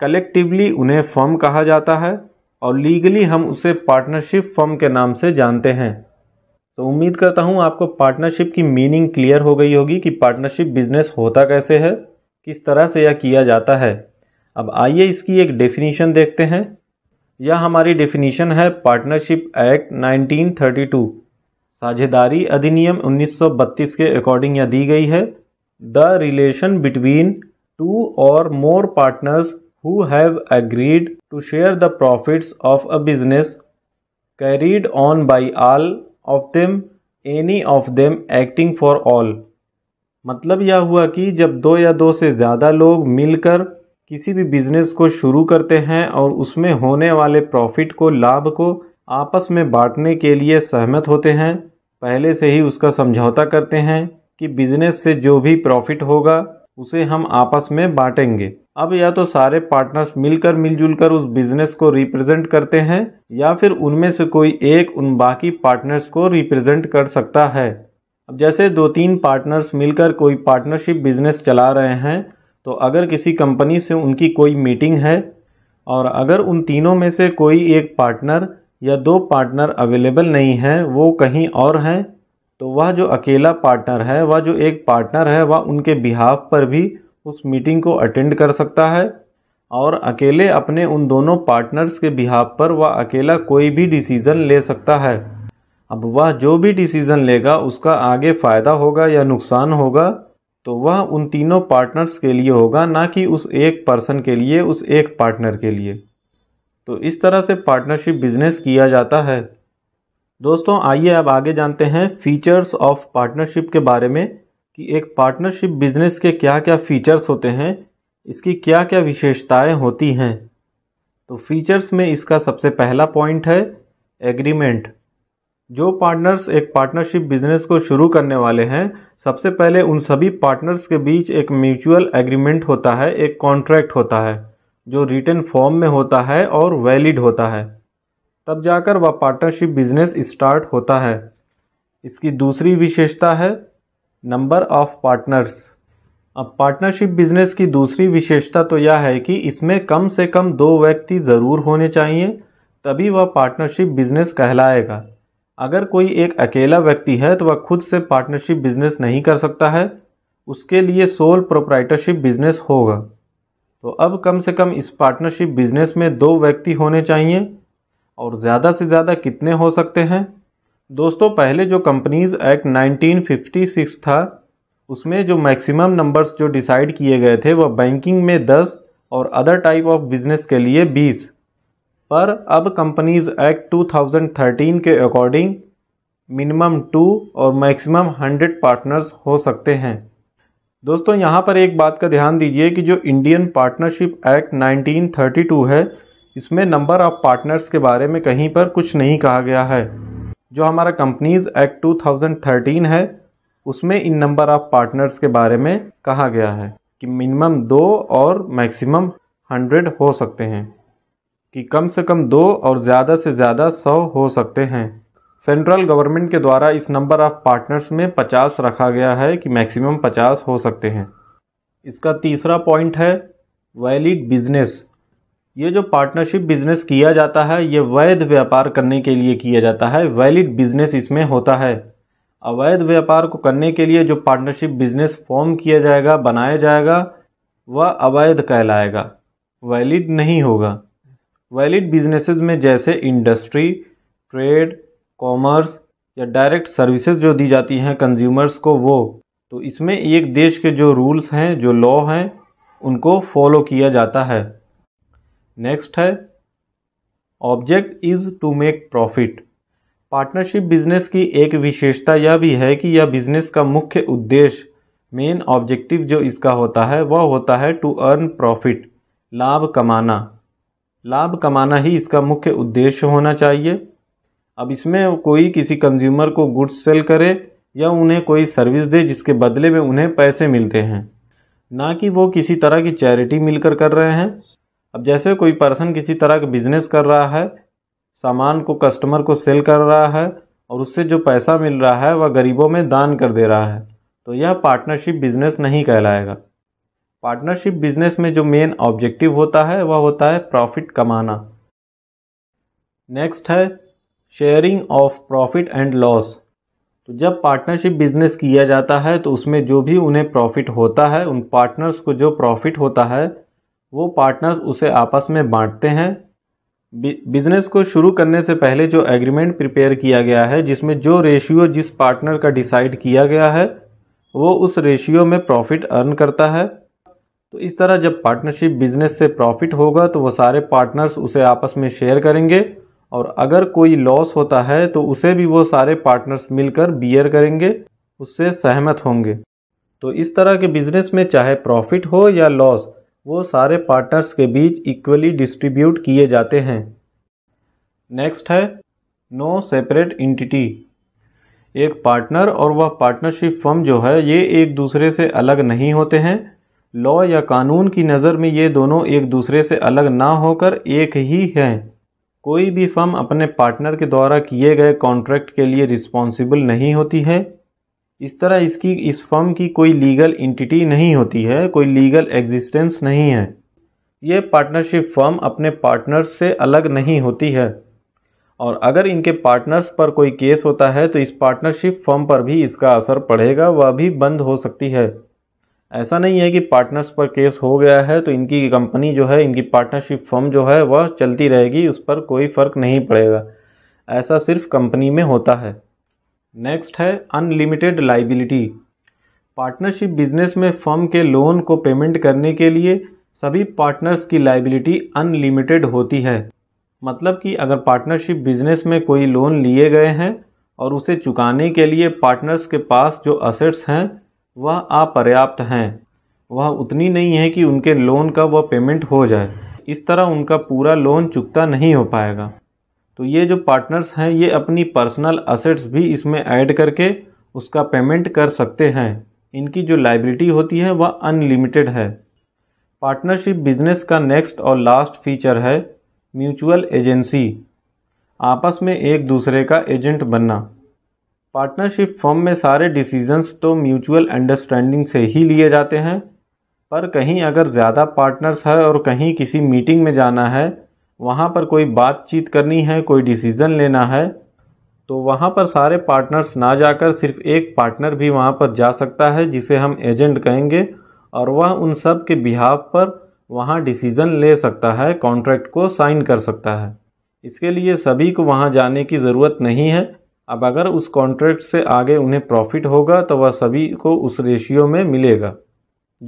कलेक्टिवली उन्हें फर्म कहा जाता है और लीगली हम उसे पार्टनरशिप फर्म के नाम से जानते हैं तो उम्मीद करता हूँ आपको पार्टनरशिप की मीनिंग क्लियर हो गई होगी कि पार्टनरशिप बिजनेस होता कैसे है किस तरह से यह किया जाता है अब आइए इसकी एक डेफिनेशन देखते हैं यह हमारी डेफिनेशन है पार्टनरशिप एक्ट 1932 साझेदारी अधिनियम 1932 के अकॉर्डिंग यह दी गई है the relation between two or more partners who have agreed to share the profits of a business carried on by all of them any of them acting for all मतलब यह हुआ कि जब दो या दो से ज़्यादा लोग मिलकर किसी भी बिजनेस को शुरू करते हैं और उसमें होने वाले प्रॉफिट को लाभ को आपस में बांटने के लिए सहमत होते हैं पहले से ही उसका समझौता करते हैं कि बिजनेस से जो भी प्रॉफिट होगा उसे हम आपस में बांटेंगे अब या तो सारे पार्टनर्स मिलकर मिलजुल कर उस बिजनेस को रिप्रेजेंट करते हैं या फिर उनमें से कोई एक उन बाकी पार्टनर्स को रिप्रेजेंट कर सकता है अब जैसे दो तीन पार्टनर्स मिलकर कोई पार्टनरशिप बिजनेस चला रहे हैं तो अगर किसी कंपनी से उनकी कोई मीटिंग है और अगर उन तीनों में से कोई एक पार्टनर या दो पार्टनर अवेलेबल नहीं हैं वो कहीं और हैं तो वह जो अकेला पार्टनर है वह जो एक पार्टनर है वह उनके बिहाफ पर भी उस मीटिंग को अटेंड कर सकता है और अकेले अपने उन दोनों पार्टनर्स के बिहाव पर वह अकेला कोई भी डिसीज़न ले सकता है अब वह जो भी डिसीज़न लेगा उसका आगे फ़ायदा होगा या नुकसान होगा तो वह उन तीनों पार्टनर्स के लिए होगा ना कि उस एक पर्सन के लिए उस एक पार्टनर के लिए तो इस तरह से पार्टनरशिप बिजनेस किया जाता है दोस्तों आइए अब आगे जानते हैं फीचर्स ऑफ पार्टनरशिप के बारे में कि एक पार्टनरशिप बिजनेस के क्या क्या फ़ीचर्स होते हैं इसकी क्या क्या विशेषताएं होती हैं तो फीचर्स में इसका सबसे पहला पॉइंट है एग्रीमेंट जो पार्टनर्स एक पार्टनरशिप बिजनेस को शुरू करने वाले हैं सबसे पहले उन सभी पार्टनर्स के बीच एक म्यूचुअल एग्रीमेंट होता है एक कॉन्ट्रैक्ट होता है जो रिटर्न फॉर्म में होता है और वैलिड होता है तब जाकर वह पार्टनरशिप बिजनेस स्टार्ट होता है इसकी दूसरी विशेषता है नंबर ऑफ पार्टनर्स अब पार्टनरशिप बिजनेस की दूसरी विशेषता तो यह है कि इसमें कम से कम दो व्यक्ति ज़रूर होने चाहिए तभी वह पार्टनरशिप बिजनेस कहलाएगा अगर कोई एक अकेला व्यक्ति है तो वह खुद से पार्टनरशिप बिजनेस नहीं कर सकता है उसके लिए सोल प्रोप्राइटरशिप बिजनेस होगा तो अब कम से कम इस पार्टनरशिप बिजनेस में दो व्यक्ति होने चाहिए और ज़्यादा से ज़्यादा कितने हो सकते हैं दोस्तों पहले जो कंपनीज़ एक्ट 1956 था उसमें जो मैक्सिमम नंबर्स जो डिसाइड किए गए थे वह बैंकिंग में 10 और अदर टाइप ऑफ बिजनेस के लिए 20 पर अब कंपनीज एक्ट 2013 के अकॉर्डिंग मिनिमम टू और मैक्सिमम हंड्रेड पार्टनर्स हो सकते हैं दोस्तों यहाँ पर एक बात का ध्यान दीजिए कि जो इंडियन पार्टनरशिप एक्ट 1932 है इसमें नंबर ऑफ पार्टनर्स के बारे में कहीं पर कुछ नहीं कहा गया है जो हमारा कंपनीज एक्ट 2013 है उसमें इन नंबर ऑफ़ पार्टनर्स के बारे में कहा गया है कि मिनिमम दो और मैक्सिमम हंड्रेड हो सकते हैं कि कम से कम दो और ज़्यादा से ज़्यादा सौ हो सकते हैं सेंट्रल गवर्नमेंट के द्वारा इस नंबर ऑफ़ पार्टनर्स में पचास रखा गया है कि मैक्सिमम पचास हो सकते हैं इसका तीसरा पॉइंट है वैलिड बिजनेस ये जो पार्टनरशिप बिजनेस किया जाता है ये वैध व्यापार करने के लिए किया जाता है वैलिड बिजनेस इसमें होता है अवैध व्यापार को करने के लिए जो पार्टनरशिप बिजनेस फॉर्म किया जाएगा बनाया जाएगा वह अवैध कहलाएगा वैलिड नहीं होगा वैलिड बिजनेसेस में जैसे इंडस्ट्री ट्रेड कॉमर्स या डायरेक्ट सर्विसेज जो दी जाती हैं कंज्यूमर्स को वो तो इसमें एक देश के जो रूल्स हैं जो लॉ हैं उनको फॉलो किया जाता है नेक्स्ट है object is to make profit partnership business की एक विशेषता यह भी है कि यह बिजनेस का मुख्य उद्देश्य मेन ऑब्जेक्टिव जो इसका होता है वह होता है टू अर्न प्रॉफिट लाभ कमाना लाभ कमाना ही इसका मुख्य उद्देश्य होना चाहिए अब इसमें कोई किसी कंज्यूमर को गुड्स सेल करे या उन्हें कोई सर्विस दे जिसके बदले में उन्हें पैसे मिलते हैं ना कि वो किसी तरह की चैरिटी मिलकर कर रहे हैं अब जैसे कोई पर्सन किसी तरह का बिजनेस कर रहा है सामान को कस्टमर को सेल कर रहा है और उससे जो पैसा मिल रहा है वह गरीबों में दान कर दे रहा है तो यह पार्टनरशिप बिजनेस नहीं कहलाएगा पार्टनरशिप बिजनेस में जो मेन ऑब्जेक्टिव होता है वह होता है प्रॉफिट कमाना नेक्स्ट है sharing of profit and loss तो जब पार्टनरशिप बिजनेस किया जाता है तो उसमें जो भी उन्हें प्रॉफिट होता है उन पार्टनर्स को जो प्रॉफिट होता है वो पार्टनर्स उसे आपस में बांटते हैं बिजनेस को शुरू करने से पहले जो एग्रीमेंट प्रिपेयर किया गया है जिसमें जो रेशियो जिस पार्टनर का डिसाइड किया गया है वो उस रेशियो में प्रॉफिट अर्न करता है तो इस तरह जब पार्टनरशिप बिजनेस से प्रॉफिट होगा तो वो सारे पार्टनर्स उसे आपस में शेयर करेंगे और अगर कोई लॉस होता है तो उसे भी वो सारे पार्टनर्स मिलकर बियर करेंगे उससे सहमत होंगे तो इस तरह के बिजनेस में चाहे प्रॉफिट हो या लॉस वो सारे पार्टनर्स के बीच इक्वली डिस्ट्रीब्यूट किए जाते हैं नेक्स्ट है नो सेपरेट इंटिटी एक पार्टनर और वह पार्टनरशिप फर्म जो है ये एक दूसरे से अलग नहीं होते हैं लॉ या कानून की नज़र में ये दोनों एक दूसरे से अलग ना होकर एक ही हैं कोई भी फर्म अपने पार्टनर के द्वारा किए गए कॉन्ट्रैक्ट के लिए रिस्पॉन्सिबल नहीं होती है इस तरह इसकी इस फर्म की कोई लीगल इंटिटी नहीं होती है कोई लीगल एग्जिस्टेंस नहीं है ये पार्टनरशिप फर्म अपने पार्टनर्स से अलग नहीं होती है और अगर इनके पार्टनर्स पर कोई केस होता है तो इस पार्टनरशिप फर्म पर भी इसका असर पड़ेगा वह भी बंद हो सकती है ऐसा नहीं है कि पार्टनर्स पर केस हो गया है तो इनकी कंपनी जो है इनकी पार्टनरशिप फर्म जो है वह चलती रहेगी उस पर कोई फ़र्क नहीं पड़ेगा ऐसा सिर्फ कंपनी में होता है नेक्स्ट है अनलिमिटेड लाइबिलिटी पार्टनरशिप बिजनेस में फर्म के लोन को पेमेंट करने के लिए सभी पार्टनर्स की लाइबिलिटी अनलिमिटेड होती है मतलब कि अगर पार्टनरशिप बिजनेस में कोई लोन लिए गए हैं और उसे चुकाने के लिए पार्टनर्स के पास जो असेट्स हैं वह अपर्याप्त हैं वह उतनी नहीं है कि उनके लोन का वह पेमेंट हो जाए इस तरह उनका पूरा लोन चुकता नहीं हो पाएगा तो ये जो पार्टनर्स हैं ये अपनी पर्सनल असेट्स भी इसमें ऐड करके उसका पेमेंट कर सकते हैं इनकी जो लाइबिलिटी होती है वह अनलिमिटेड है पार्टनरशिप बिजनेस का नेक्स्ट और लास्ट फीचर है म्यूचुअल एजेंसी आपस में एक दूसरे का एजेंट बनना पार्टनरशिप फॉर्म में सारे डिसीजंस तो म्यूचुअल अंडरस्टैंडिंग से ही लिए जाते हैं पर कहीं अगर ज़्यादा पार्टनर्स है और कहीं किसी मीटिंग में जाना है वहाँ पर कोई बातचीत करनी है कोई डिसीज़न लेना है तो वहाँ पर सारे पार्टनर्स ना जाकर सिर्फ एक पार्टनर भी वहाँ पर जा सकता है जिसे हम एजेंट कहेंगे और वह उन सब के बिहाव पर वहाँ डिसीज़न ले सकता है कॉन्ट्रैक्ट को साइन कर सकता है इसके लिए सभी को वहाँ जाने की ज़रूरत नहीं है अब अगर उस कॉन्ट्रैक्ट से आगे उन्हें प्रॉफिट होगा तो वह सभी को उस रेशियो में मिलेगा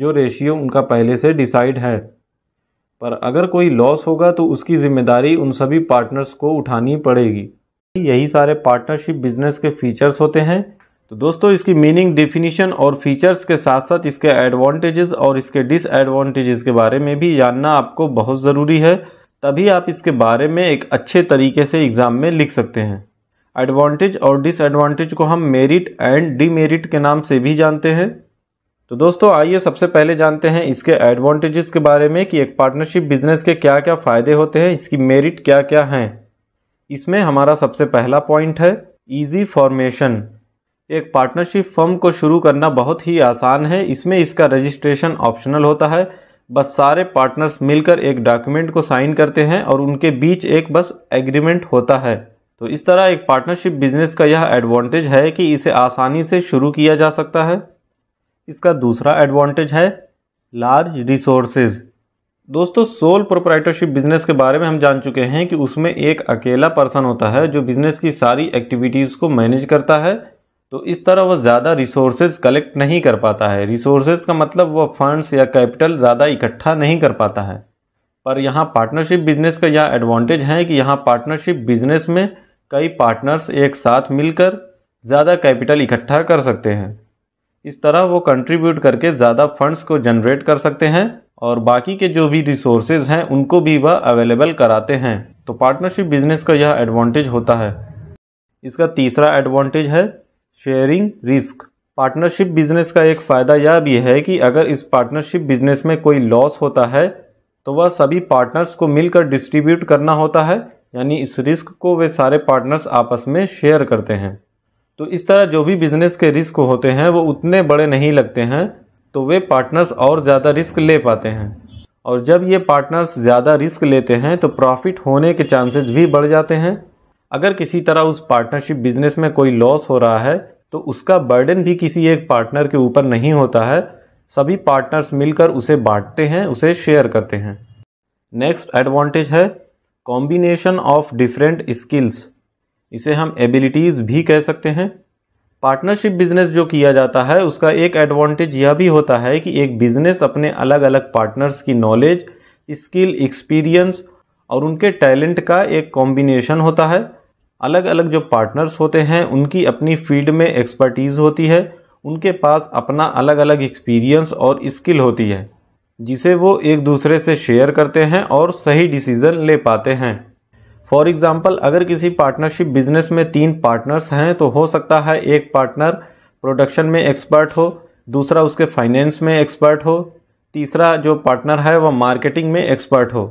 जो रेशियो उनका पहले से डिसाइड है पर अगर कोई लॉस होगा तो उसकी जिम्मेदारी उन सभी पार्टनर्स को उठानी पड़ेगी यही सारे पार्टनरशिप बिजनेस के फीचर्स होते हैं तो दोस्तों इसकी मीनिंग डिफिनीशन और फीचर्स के साथ साथ इसके एडवांटेजेस और इसके डिसएडवांटेजेस के बारे में भी जानना आपको बहुत ज़रूरी है तभी आप इसके बारे में एक अच्छे तरीके से एग्ज़ाम में लिख सकते हैं एडवांटेज और डिसएडवांटेज को हम मेरिट एंड डीमेरिट के नाम से भी जानते हैं तो दोस्तों आइए सबसे पहले जानते हैं इसके एडवांटेजेस के बारे में कि एक पार्टनरशिप बिजनेस के क्या क्या फ़ायदे होते हैं इसकी मेरिट क्या क्या हैं इसमें हमारा सबसे पहला पॉइंट है इजी फॉर्मेशन एक पार्टनरशिप फर्म को शुरू करना बहुत ही आसान है इसमें इसका रजिस्ट्रेशन ऑप्शनल होता है बस सारे पार्टनर्स मिलकर एक डॉक्यूमेंट को साइन करते हैं और उनके बीच एक बस एग्रीमेंट होता है तो इस तरह एक पार्टनरशिप बिजनेस का यह एडवांटेज है कि इसे आसानी से शुरू किया जा सकता है इसका दूसरा एडवांटेज है लार्ज रिसोर्सेज दोस्तों सोल प्रोप्राइटरशिप बिजनेस के बारे में हम जान चुके हैं कि उसमें एक अकेला पर्सन होता है जो बिजनेस की सारी एक्टिविटीज़ को मैनेज करता है तो इस तरह वह ज़्यादा रिसोर्सेज कलेक्ट नहीं कर पाता है रिसोर्सेज का मतलब वह फंड्स या कैपिटल ज़्यादा इकट्ठा नहीं कर पाता है पर यहाँ पार्टनरशिप बिजनेस का यह एडवांटेज है कि यहाँ पार्टनरशिप बिजनेस में कई पार्टनर्स एक साथ मिलकर ज़्यादा कैपिटल इकट्ठा कर सकते हैं इस तरह वो कंट्रीब्यूट करके ज़्यादा फंड्स को जनरेट कर सकते हैं और बाकी के जो भी रिसोर्सेज हैं उनको भी वह अवेलेबल कराते हैं तो पार्टनरशिप बिजनेस का यह एडवांटेज होता है इसका तीसरा एडवांटेज है शेयरिंग रिस्क पार्टनरशिप बिजनेस का एक फ़ायदा यह भी है कि अगर इस पार्टनरशिप बिजनेस में कोई लॉस होता है तो वह सभी पार्टनर्स को मिलकर डिस्ट्रीब्यूट करना होता है यानी इस रिस्क को वे सारे पार्टनर्स आपस में शेयर करते हैं तो इस तरह जो भी बिज़नेस के रिस्क होते हैं वो उतने बड़े नहीं लगते हैं तो वे पार्टनर्स और ज़्यादा रिस्क ले पाते हैं और जब ये पार्टनर्स ज़्यादा रिस्क लेते हैं तो प्रॉफिट होने के चांसेस भी बढ़ जाते हैं अगर किसी तरह उस पार्टनरशिप बिजनेस में कोई लॉस हो रहा है तो उसका बर्डन भी किसी एक पार्टनर के ऊपर नहीं होता है सभी पार्टनर्स मिलकर उसे बांटते हैं उसे शेयर करते हैं नेक्स्ट एडवांटेज है कॉम्बिनेशन ऑफ डिफरेंट स्किल्स इसे हम एबिलिटीज़ भी कह सकते हैं पार्टनरशिप बिजनेस जो किया जाता है उसका एक एडवांटेज यह भी होता है कि एक बिजनेस अपने अलग अलग पार्टनर्स की नॉलेज स्किल एक्सपीरियंस और उनके टैलेंट का एक कॉम्बिनेशन होता है अलग अलग जो पार्टनर्स होते हैं उनकी अपनी फील्ड में एक्सपर्टीज़ होती है उनके पास अपना अलग अलग एक्सपीरियंस और स्किल होती है जिसे वो एक दूसरे से शेयर करते हैं और सही डिसीज़न ले पाते हैं फॉर एग्ज़ाम्पल अगर किसी पार्टनरशिप बिजनेस में तीन पार्टनर्स हैं तो हो सकता है एक पार्टनर प्रोडक्शन में एक्सपर्ट हो दूसरा उसके फाइनेंस में एक्सपर्ट हो तीसरा जो पार्टनर है वह मार्केटिंग में एक्सपर्ट हो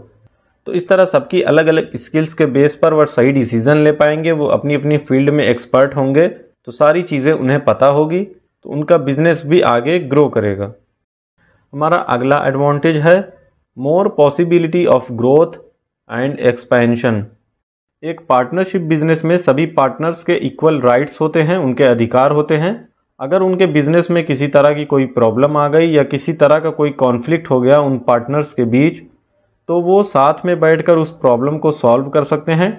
तो इस तरह सबकी अलग अलग स्किल्स के बेस पर वह सही डिसीज़न ले पाएंगे वो अपनी अपनी फील्ड में एक्सपर्ट होंगे तो सारी चीज़ें उन्हें पता होगी तो उनका बिजनेस भी आगे ग्रो करेगा हमारा अगला एडवांटेज है more possibility of growth and expansion एक पार्टनरशिप बिजनेस में सभी पार्टनर्स के इक्वल राइट्स होते हैं उनके अधिकार होते हैं अगर उनके बिजनेस में किसी तरह की कोई प्रॉब्लम आ गई या किसी तरह का कोई कॉन्फ्लिक्ट हो गया उन पार्टनर्स के बीच तो वो साथ में बैठकर उस प्रॉब्लम को सॉल्व कर सकते हैं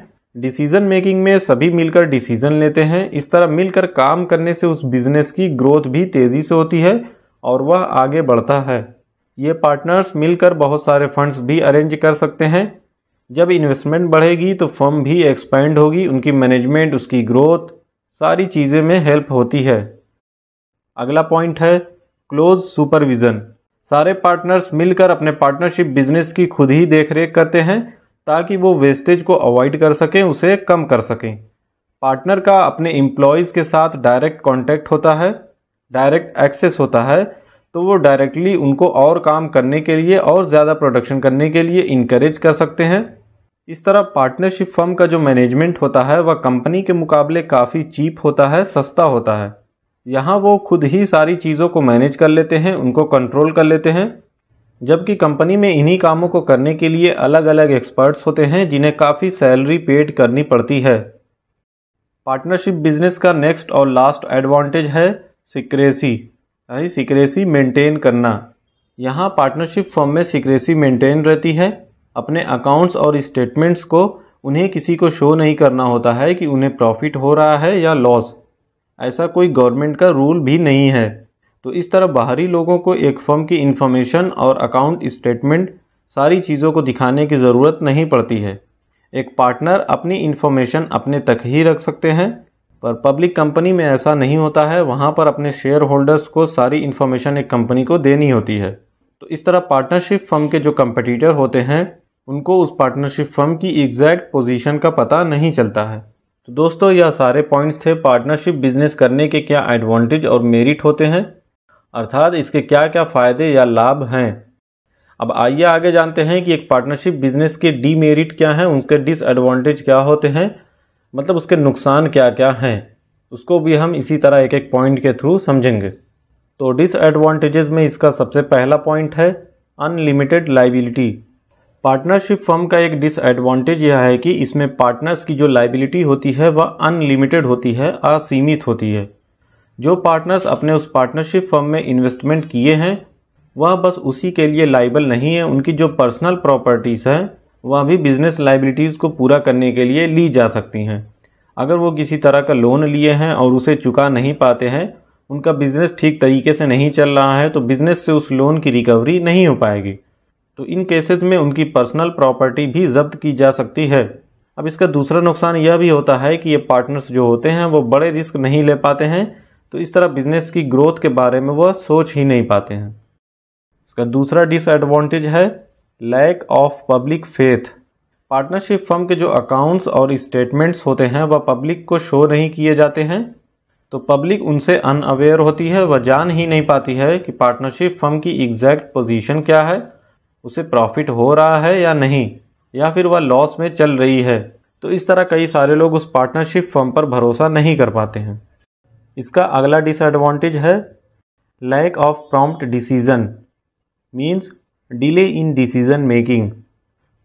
डिसीजन मेकिंग में सभी मिलकर डिसीजन लेते हैं इस तरह मिलकर काम करने से उस बिजनेस की ग्रोथ भी तेज़ी से होती है और वह आगे बढ़ता है ये पार्टनर्स मिलकर बहुत सारे फंड्स भी अरेंज कर सकते हैं जब इन्वेस्टमेंट बढ़ेगी तो फर्म भी एक्सपेंड होगी उनकी मैनेजमेंट उसकी ग्रोथ सारी चीज़ें में हेल्प होती है अगला पॉइंट है क्लोज सुपरविज़न सारे पार्टनर्स मिलकर अपने पार्टनरशिप बिजनेस की खुद ही देखरेख करते हैं ताकि वो वेस्टेज को अवॉइड कर सकें उसे कम कर सकें पार्टनर का अपने एम्प्लॉयज़ के साथ डायरेक्ट कॉन्टैक्ट होता है डायरेक्ट एक्सेस होता है तो वो डायरेक्टली उनको और काम करने के लिए और ज़्यादा प्रोडक्शन करने के लिए इनक्रेज कर सकते हैं इस तरह पार्टनरशिप फर्म का जो मैनेजमेंट होता है वह कंपनी के मुकाबले काफ़ी चीप होता है सस्ता होता है यहाँ वो खुद ही सारी चीज़ों को मैनेज कर लेते हैं उनको कंट्रोल कर लेते हैं जबकि कंपनी में इन्हीं कामों को करने के लिए अलग अलग एक्सपर्ट्स होते हैं जिन्हें काफ़ी सैलरी पेड करनी पड़ती है पार्टनरशिप बिजनेस का नेक्स्ट और लास्ट एडवांटेज है सिक्रेसी यानी सीक्रेसी मेंटेन करना यहाँ पार्टनरशिप फॉर्म में सीक्रेसी मेंटेन रहती है अपने अकाउंट्स और स्टेटमेंट्स को उन्हें किसी को शो नहीं करना होता है कि उन्हें प्रॉफिट हो रहा है या लॉस ऐसा कोई गवर्नमेंट का रूल भी नहीं है तो इस तरह बाहरी लोगों को एक फर्म की इन्फॉर्मेशन और अकाउंट स्टेटमेंट सारी चीज़ों को दिखाने की ज़रूरत नहीं पड़ती है एक पार्टनर अपनी इन्फॉर्मेशन अपने तक ही रख सकते हैं पर पब्लिक कंपनी में ऐसा नहीं होता है वहाँ पर अपने शेयर होल्डर्स को सारी इन्फॉर्मेशन एक कंपनी को देनी होती है तो इस तरह पार्टनरशिप फर्म के जो कंपटीटर होते हैं उनको उस पार्टनरशिप फर्म की एग्जैक्ट पोजीशन का पता नहीं चलता है तो दोस्तों यह सारे पॉइंट्स थे पार्टनरशिप बिजनेस करने के क्या एडवांटेज और मेरिट होते हैं अर्थात इसके क्या क्या फ़ायदे या लाभ हैं अब आइए आगे जानते हैं कि एक पार्टनरशिप बिजनेस के डीमेरिट क्या हैं उनके डिसएडवांटेज क्या होते हैं मतलब उसके नुकसान क्या क्या हैं उसको भी हम इसी तरह एक एक पॉइंट के थ्रू समझेंगे तो डिसएडवांटेजेस में इसका सबसे पहला पॉइंट है अनलिमिटेड लाइबिलिटी पार्टनरशिप फर्म का एक डिसएडवांटेज यह है कि इसमें पार्टनर्स की जो लाइबिलिटी होती है वह अनलिमिटेड होती है असीमित होती है जो पार्टनर्स अपने उस पार्टनरशिप फर्म में इन्वेस्टमेंट किए हैं वह बस उसी के लिए लाइबल नहीं है उनकी जो पर्सनल प्रॉपर्टीज़ हैं वह भी बिजनेस लाइबिलिटीज़ को पूरा करने के लिए ली जा सकती हैं अगर वो किसी तरह का लोन लिए हैं और उसे चुका नहीं पाते हैं उनका बिज़नेस ठीक तरीके से नहीं चल रहा है तो बिज़नेस से उस लोन की रिकवरी नहीं हो पाएगी तो इन केसेस में उनकी पर्सनल प्रॉपर्टी भी जब्त की जा सकती है अब इसका दूसरा नुकसान यह भी होता है कि ये पार्टनर्स जो होते हैं वो बड़े रिस्क नहीं ले पाते हैं तो इस तरह बिज़नेस की ग्रोथ के बारे में वह सोच ही नहीं पाते हैं इसका दूसरा डिसएडवांटेज है lack of public faith partnership firm के जो अकाउंट्स और स्टेटमेंट्स होते हैं वह पब्लिक को शो नहीं किए जाते हैं तो पब्लिक उनसे अनअवेयर होती है वह जान ही नहीं पाती है कि पार्टनरशिप फर्म की एग्जैक्ट पोजीशन क्या है उसे प्रॉफिट हो रहा है या नहीं या फिर वह लॉस में चल रही है तो इस तरह कई सारे लोग उस पार्टनरशिप फर्म पर भरोसा नहीं कर पाते हैं इसका अगला डिसएडवांटेज है lack of prompt decision means delay in decision making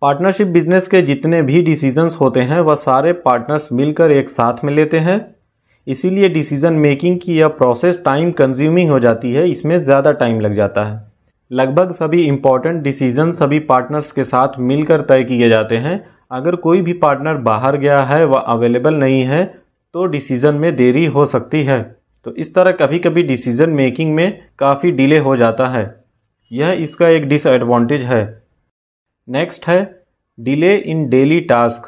partnership business के जितने भी डिसीजंस होते हैं वह सारे पार्टनर्स मिलकर एक साथ में लेते हैं इसीलिए डिसीजन मेकिंग की यह प्रोसेस टाइम कंज्यूमिंग हो जाती है इसमें ज़्यादा टाइम लग जाता है लगभग सभी इम्पॉर्टेंट डिसीजन सभी पार्टनर्स के साथ मिलकर तय किए जाते हैं अगर कोई भी पार्टनर बाहर गया है व अवेलेबल नहीं है तो डिसीजन में देरी हो सकती है तो इस तरह कभी कभी डिसीजन मेकिंग में काफ़ी डिले हो जाता है यह इसका एक डिसएडवांटेज है नेक्स्ट है डिले इन डेली टास्क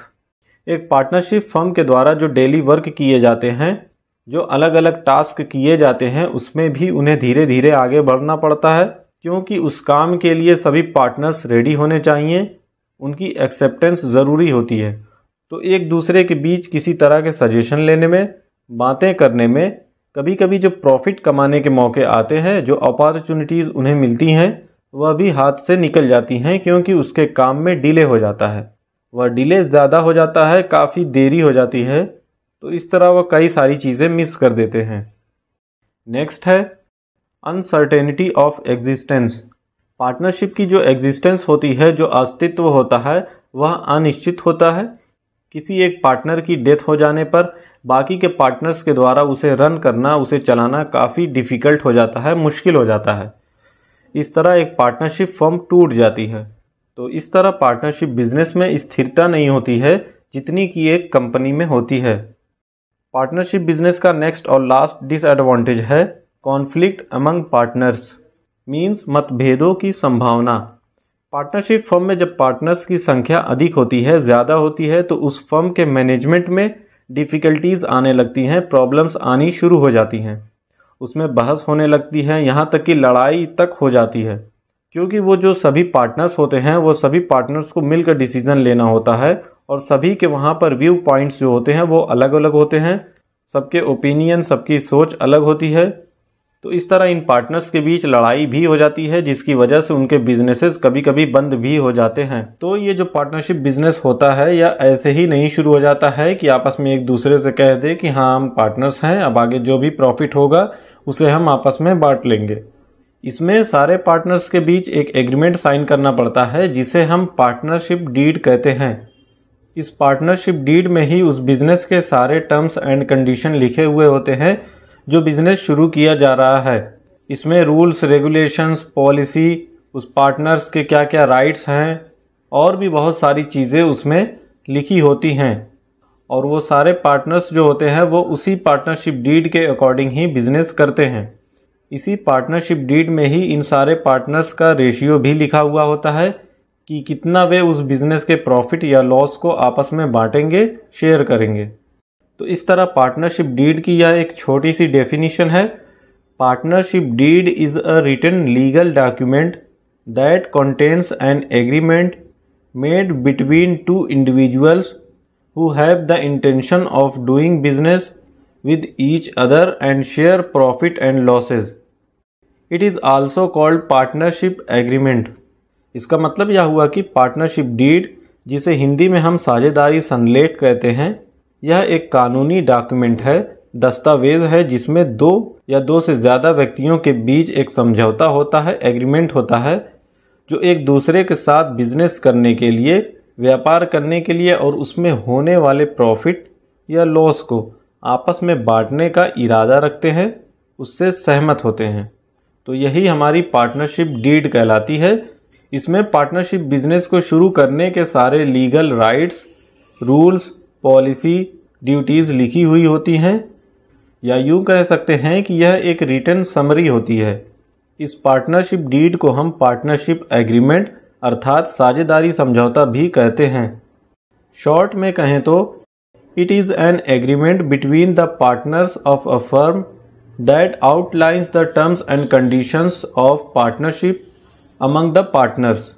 एक पार्टनरशिप फर्म के द्वारा जो डेली वर्क किए जाते हैं जो अलग अलग टास्क किए जाते हैं उसमें भी उन्हें धीरे धीरे आगे बढ़ना पड़ता है क्योंकि उस काम के लिए सभी पार्टनर्स रेडी होने चाहिए उनकी एक्सेप्टेंस ज़रूरी होती है तो एक दूसरे के बीच किसी तरह के सजेशन लेने में बातें करने में कभी कभी जो प्रॉफिट कमाने के मौके आते हैं जो अपॉर्चुनिटीज़ उन्हें मिलती हैं वह भी हाथ से निकल जाती हैं क्योंकि उसके काम में डिले हो जाता है वह डिले ज़्यादा हो जाता है काफ़ी देरी हो जाती है तो इस तरह वह कई सारी चीज़ें मिस कर देते हैं नेक्स्ट है अनसर्टेनिटी ऑफ एग्जिस्टेंस पार्टनरशिप की जो एग्जिस्टेंस होती है जो अस्तित्व होता है वह अनिश्चित होता है किसी एक पार्टनर की डेथ हो जाने पर बाकी के पार्टनर्स के द्वारा उसे रन करना उसे चलाना काफ़ी डिफ़िकल्ट हो जाता है मुश्किल हो जाता है इस तरह एक पार्टनरशिप फर्म टूट जाती है तो इस तरह पार्टनरशिप बिजनेस में स्थिरता नहीं होती है जितनी कि एक कंपनी में होती है पार्टनरशिप बिजनेस का नेक्स्ट और लास्ट डिसएडवांटेज है कॉन्फ्लिक्ट अमंग पार्टनर्स मीन्स मतभेदों की संभावना पार्टनरशिप फर्म में जब पार्टनर्स की संख्या अधिक होती है ज़्यादा होती है तो उस फर्म के मैनेजमेंट में डिफ़िकल्टीज़ आने लगती हैं प्रॉब्लम्स आनी शुरू हो जाती हैं उसमें बहस होने लगती है यहाँ तक कि लड़ाई तक हो जाती है क्योंकि वो जो सभी पार्टनर्स होते हैं वो सभी पार्टनर्स को मिलकर डिसीजन लेना होता है और सभी के वहाँ पर व्यू पॉइंट्स जो होते हैं वो अलग अलग होते हैं सबके ओपिनियन सबकी सोच अलग होती है तो इस तरह इन पार्टनर्स के बीच लड़ाई भी हो जाती है जिसकी वजह से उनके बिजनेसेस कभी कभी बंद भी हो जाते हैं तो ये जो पार्टनरशिप बिजनेस होता है या ऐसे ही नहीं शुरू हो जाता है कि आपस में एक दूसरे से कह दे कि हाँ हम पार्टनर्स हैं अब आगे जो भी प्रॉफिट होगा उसे हम आपस में बांट लेंगे इसमें सारे पार्टनर्स के बीच एक एग्रीमेंट साइन करना पड़ता है जिसे हम पार्टनरशिप डीड कहते हैं इस पार्टनरशिप डीड में ही उस बिजनेस के सारे टर्म्स एंड कंडीशन लिखे हुए होते हैं जो बिज़नेस शुरू किया जा रहा है इसमें रूल्स रेगुलेशंस पॉलिसी उस पार्टनर्स के क्या क्या राइट्स हैं और भी बहुत सारी चीज़ें उसमें लिखी होती हैं और वो सारे पार्टनर्स जो होते हैं वो उसी पार्टनरशिप डीड के अकॉर्डिंग ही बिज़नेस करते हैं इसी पार्टनरशिप डीड में ही इन सारे पार्टनर्स का रेशियो भी लिखा हुआ होता है कि कितना वे उस बिज़नेस के प्रॉफिट या लॉस को आपस में बांटेंगे शेयर करेंगे तो इस तरह पार्टनरशिप डीड की यह एक छोटी सी डेफिनेशन है partnership deed is a written legal document that contains an agreement made between two individuals who have the intention of doing business with each other and share profit and losses it is also called partnership agreement इसका मतलब यह हुआ कि partnership deed जिसे हिंदी में हम साझेदारी संलेख कहते हैं यह एक कानूनी डॉक्यूमेंट है दस्तावेज है जिसमें दो या दो से ज़्यादा व्यक्तियों के बीच एक समझौता होता है एग्रीमेंट होता है जो एक दूसरे के साथ बिजनेस करने के लिए व्यापार करने के लिए और उसमें होने वाले प्रॉफिट या लॉस को आपस में बांटने का इरादा रखते हैं उससे सहमत होते हैं तो यही हमारी पार्टनरशिप डीड कहलाती है इसमें पार्टनरशिप बिजनेस को शुरू करने के सारे legal rights rules policy duties लिखी हुई होती हैं या यूँ कह सकते हैं कि यह एक रिटर्न समरी होती है इस पार्टनरशिप डीड को हम पार्टनरशिप एग्रीमेंट अर्थात साझेदारी समझौता भी कहते हैं शॉर्ट में कहें तो it is an agreement between the partners of a firm that outlines the terms and conditions of partnership among the partners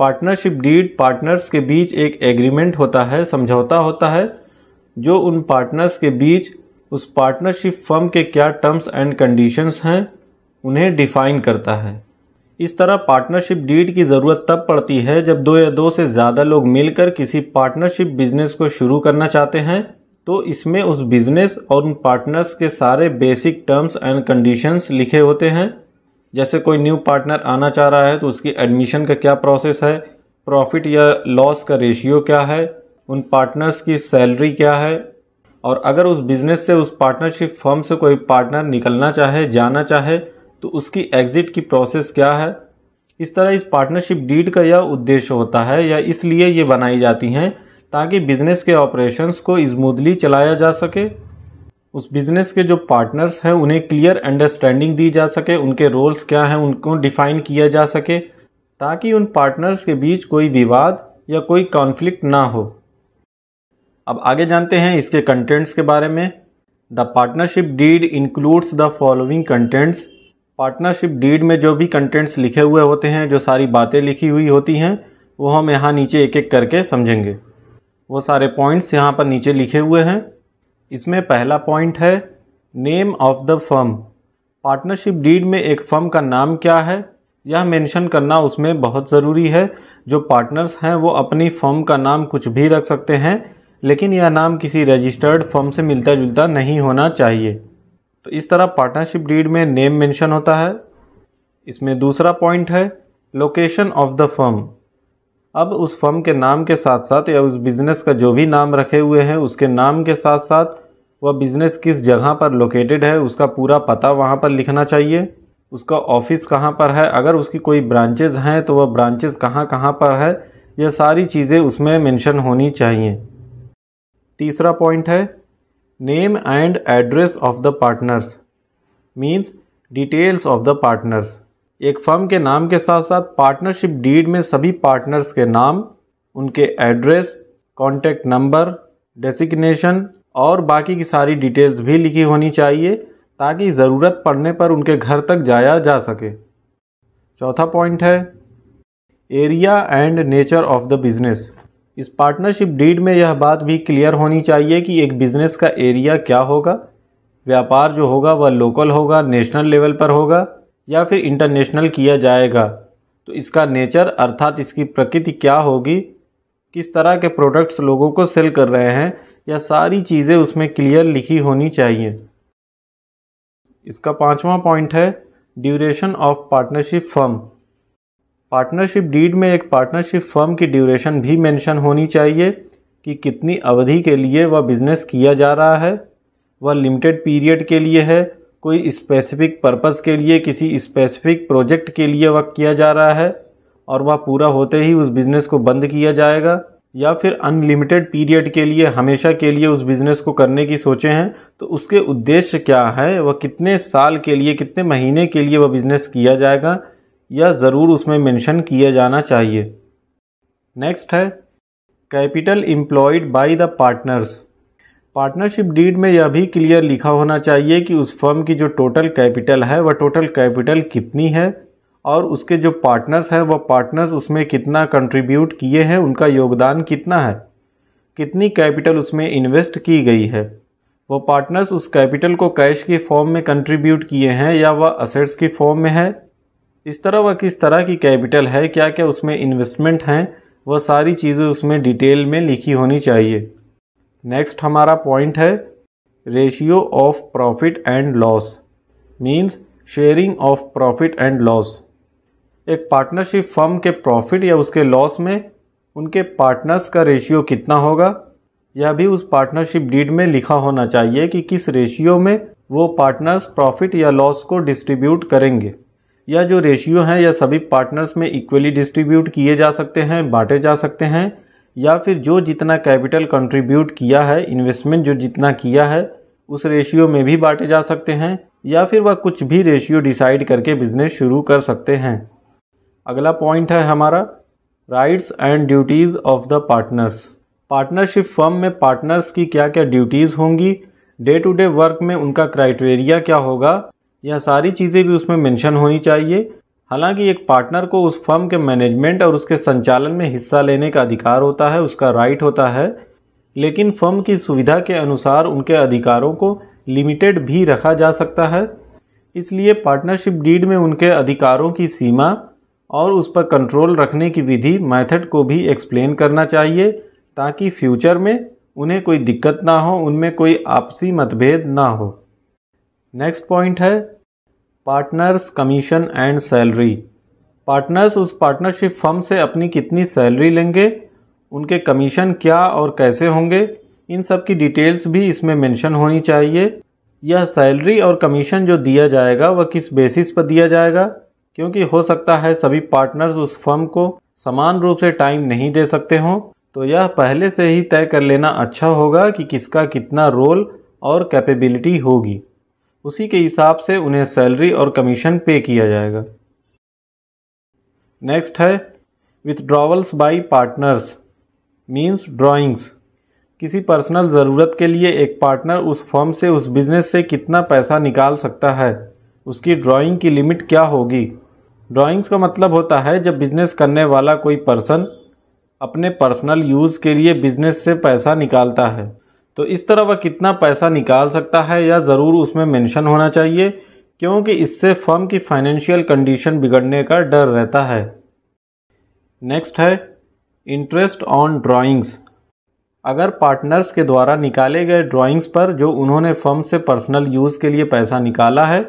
partnership deed partners के बीच एक एग्रीमेंट होता है समझौता होता है जो उन पार्टनर्स के बीच उस पार्टनरशिप फर्म के क्या टर्म्स एंड कंडीशंस हैं उन्हें डिफाइन करता है इस तरह पार्टनरशिप डीड की ज़रूरत तब पड़ती है जब दो या दो से ज़्यादा लोग मिलकर किसी पार्टनरशिप बिजनेस को शुरू करना चाहते हैं तो इसमें उस बिजनेस और उन पार्टनर्स के सारे बेसिक टर्म्स एंड कंडीशंस लिखे होते हैं जैसे कोई न्यू पार्टनर आना चाह रहा है तो उसकी एडमिशन का क्या प्रोसेस है प्रॉफिट या लॉस का रेशियो क्या है उन पार्टनर्स की सैलरी क्या है और अगर उस बिज़नेस से उस पार्टनरशिप फर्म से कोई पार्टनर निकलना चाहे जाना चाहे तो उसकी एग्ज़िट की प्रोसेस क्या है इस तरह इस पार्टनरशिप डीड का यह उद्देश्य होता है या इसलिए ये बनाई जाती हैं ताकि बिजनेस के ऑपरेशंस को स्मूदली चलाया जा सके उस बिजनेस के जो पार्टनर्स हैं उन्हें क्लियर अंडरस्टैंडिंग दी जा सके उनके रोल्स क्या हैं उनको डिफाइन किया जा सके ताकि उन पार्टनर्स के बीच कोई विवाद या कोई कॉन्फ्लिक्ट ना हो अब आगे जानते हैं इसके कंटेंट्स के बारे में the partnership deed includes the following contents partnership deed में जो भी कंटेंट्स लिखे हुए होते हैं जो सारी बातें लिखी हुई होती हैं वो हम यहाँ नीचे एक एक करके समझेंगे वो सारे पॉइंट्स यहाँ पर नीचे लिखे हुए हैं इसमें पहला पॉइंट है name of the firm partnership deed में एक फर्म का नाम क्या है यह मेंशन करना उसमें बहुत ज़रूरी है जो पार्टनर्स हैं वो अपनी फर्म का नाम कुछ भी रख सकते हैं लेकिन यह नाम किसी रजिस्टर्ड फर्म से मिलता जुलता नहीं होना चाहिए तो इस तरह पार्टनरशिप डीड में नेम मेंशन होता है इसमें दूसरा पॉइंट है लोकेशन ऑफ द फर्म अब उस फर्म के नाम के साथ साथ या उस बिज़नेस का जो भी नाम रखे हुए हैं उसके नाम के साथ साथ वह बिज़नेस किस जगह पर लोकेटेड है उसका पूरा पता वहाँ पर लिखना चाहिए उसका ऑफिस कहाँ पर है अगर उसकी कोई ब्रांचेज हैं तो वह ब्रांचेज कहाँ कहाँ पर है यह सारी चीज़ें उसमें मेंशन होनी चाहिए तीसरा पॉइंट है name and address of the partners means details of the partners एक फर्म के नाम के साथ साथ पार्टनरशिप डीड में सभी पार्टनर्स के नाम उनके एड्रेस कॉन्टैक्ट नंबर डेसिग्नेशन और बाकी की सारी डिटेल्स भी लिखी होनी चाहिए ताकि ज़रूरत पड़ने पर उनके घर तक जाया जा सके चौथा पॉइंट है area and nature of the business इस पार्टनरशिप डीड में यह बात भी क्लियर होनी चाहिए कि एक बिज़नेस का एरिया क्या होगा व्यापार जो होगा वह लोकल होगा नेशनल लेवल पर होगा या फिर इंटरनेशनल किया जाएगा तो इसका नेचर अर्थात इसकी प्रकृति क्या होगी किस तरह के प्रोडक्ट्स लोगों को सेल कर रहे हैं यह सारी चीज़ें उसमें क्लियर लिखी होनी चाहिए इसका पांचवा पॉइंट है duration of partnership firm partnership deed में एक पार्टनरशिप फर्म की ड्यूरेशन भी मेंशन होनी चाहिए कि कितनी अवधि के लिए वह बिज़नेस किया जा रहा है वह लिमिटेड पीरियड के लिए है कोई स्पेसिफिक पर्पस के लिए किसी स्पेसिफिक प्रोजेक्ट के लिए वक्त किया जा रहा है और वह पूरा होते ही उस बिज़नेस को बंद किया जाएगा या फिर अनलिमिटेड पीरियड के लिए हमेशा के लिए उस बिज़नेस को करने की सोचे हैं तो उसके उद्देश्य क्या है वह कितने साल के लिए कितने महीने के लिए वह बिज़नेस किया जाएगा यह ज़रूर उसमें मेंशन किया जाना चाहिए नेक्स्ट है capital employed by the partners partnership deed में यह भी क्लियर लिखा होना चाहिए कि उस फर्म की जो टोटल कैपिटल है वह टोटल कैपिटल कितनी है और उसके जो पार्टनर्स हैं वह पार्टनर्स उसमें कितना कंट्रीब्यूट किए हैं उनका योगदान कितना है कितनी कैपिटल उसमें इन्वेस्ट की गई है वो पार्टनर्स उस कैपिटल को कैश के फॉर्म में कंट्रीब्यूट किए हैं या वह असेट्स की फॉर्म में है इस तरह वह किस तरह की कैपिटल है क्या क्या उसमें इन्वेस्टमेंट हैं वह सारी चीज़ें उसमें डिटेल में लिखी होनी चाहिए नेक्स्ट हमारा पॉइंट है ratio of profit and loss means sharing of profit and loss एक पार्टनरशिप फर्म के प्रॉफिट या उसके लॉस में उनके पार्टनर्स का रेशियो कितना होगा यह भी उस पार्टनरशिप डीड में लिखा होना चाहिए कि किस रेशियो में वो पार्टनर्स प्रॉफिट या लॉस को डिस्ट्रीब्यूट करेंगे या जो रेशियो हैं यह सभी पार्टनर्स में इक्वली डिस्ट्रीब्यूट किए जा सकते हैं बांटे जा सकते हैं या फिर जो जितना कैपिटल कंट्रीब्यूट किया है इन्वेस्टमेंट जो जितना किया है उस रेशियो में भी बांटे जा सकते हैं या फिर वह कुछ भी रेशियो डिसाइड करके बिजनेस शुरू कर सकते हैं अगला पॉइंट है हमारा rights and duties of the partners partnership firm में पार्टनर्स की क्या क्या ड्यूटीज़ होंगी डे टू डे वर्क में उनका क्राइटेरिया क्या होगा यह सारी चीज़ें भी उसमें मेंशन होनी चाहिए हालांकि एक पार्टनर को उस फर्म के मैनेजमेंट और उसके संचालन में हिस्सा लेने का अधिकार होता है उसका राइट होता है लेकिन फर्म की सुविधा के अनुसार उनके अधिकारों को लिमिटेड भी रखा जा सकता है इसलिए पार्टनरशिप डीड में उनके अधिकारों की सीमा और उस पर कंट्रोल रखने की विधि मैथड को भी एक्सप्लेन करना चाहिए ताकि फ्यूचर में उन्हें कोई दिक्कत ना हो उनमें कोई आपसी मतभेद ना हो नेक्स्ट पॉइंट है partners commission and salary partners उस पार्टनरशिप फर्म से अपनी कितनी सैलरी लेंगे उनके कमीशन क्या और कैसे होंगे इन सब की डिटेल्स भी इसमें मेंशन होनी चाहिए यह सैलरी और कमीशन जो दिया जाएगा वह किस बेसिस पर दिया जाएगा क्योंकि हो सकता है सभी पार्टनर्स उस फर्म को समान रूप से टाइम नहीं दे सकते हों तो यह पहले से ही तय कर लेना अच्छा होगा कि किसका कितना रोल और कैपेबिलिटी होगी उसी के हिसाब से उन्हें सैलरी और कमीशन पे किया जाएगा नेक्स्ट है withdrawals by partners means drawings किसी पर्सनल ज़रूरत के लिए एक पार्टनर उस फर्म से उस बिज़नेस से कितना पैसा निकाल सकता है उसकी ड्राइंग की लिमिट क्या होगी ड्राइंग्स का मतलब होता है जब बिज़नेस करने वाला कोई पर्सन अपने पर्सनल यूज़ के लिए बिज़नेस से पैसा निकालता है तो इस तरह वह कितना पैसा निकाल सकता है या ज़रूर उसमें मेंशन होना चाहिए क्योंकि इससे फर्म की फाइनेंशियल कंडीशन बिगड़ने का डर रहता है नेक्स्ट है इंटरेस्ट ऑन ड्राइंग्स अगर पार्टनर्स के द्वारा निकाले गए ड्राइंग्स पर जो उन्होंने फर्म से पर्सनल यूज़ के लिए पैसा निकाला है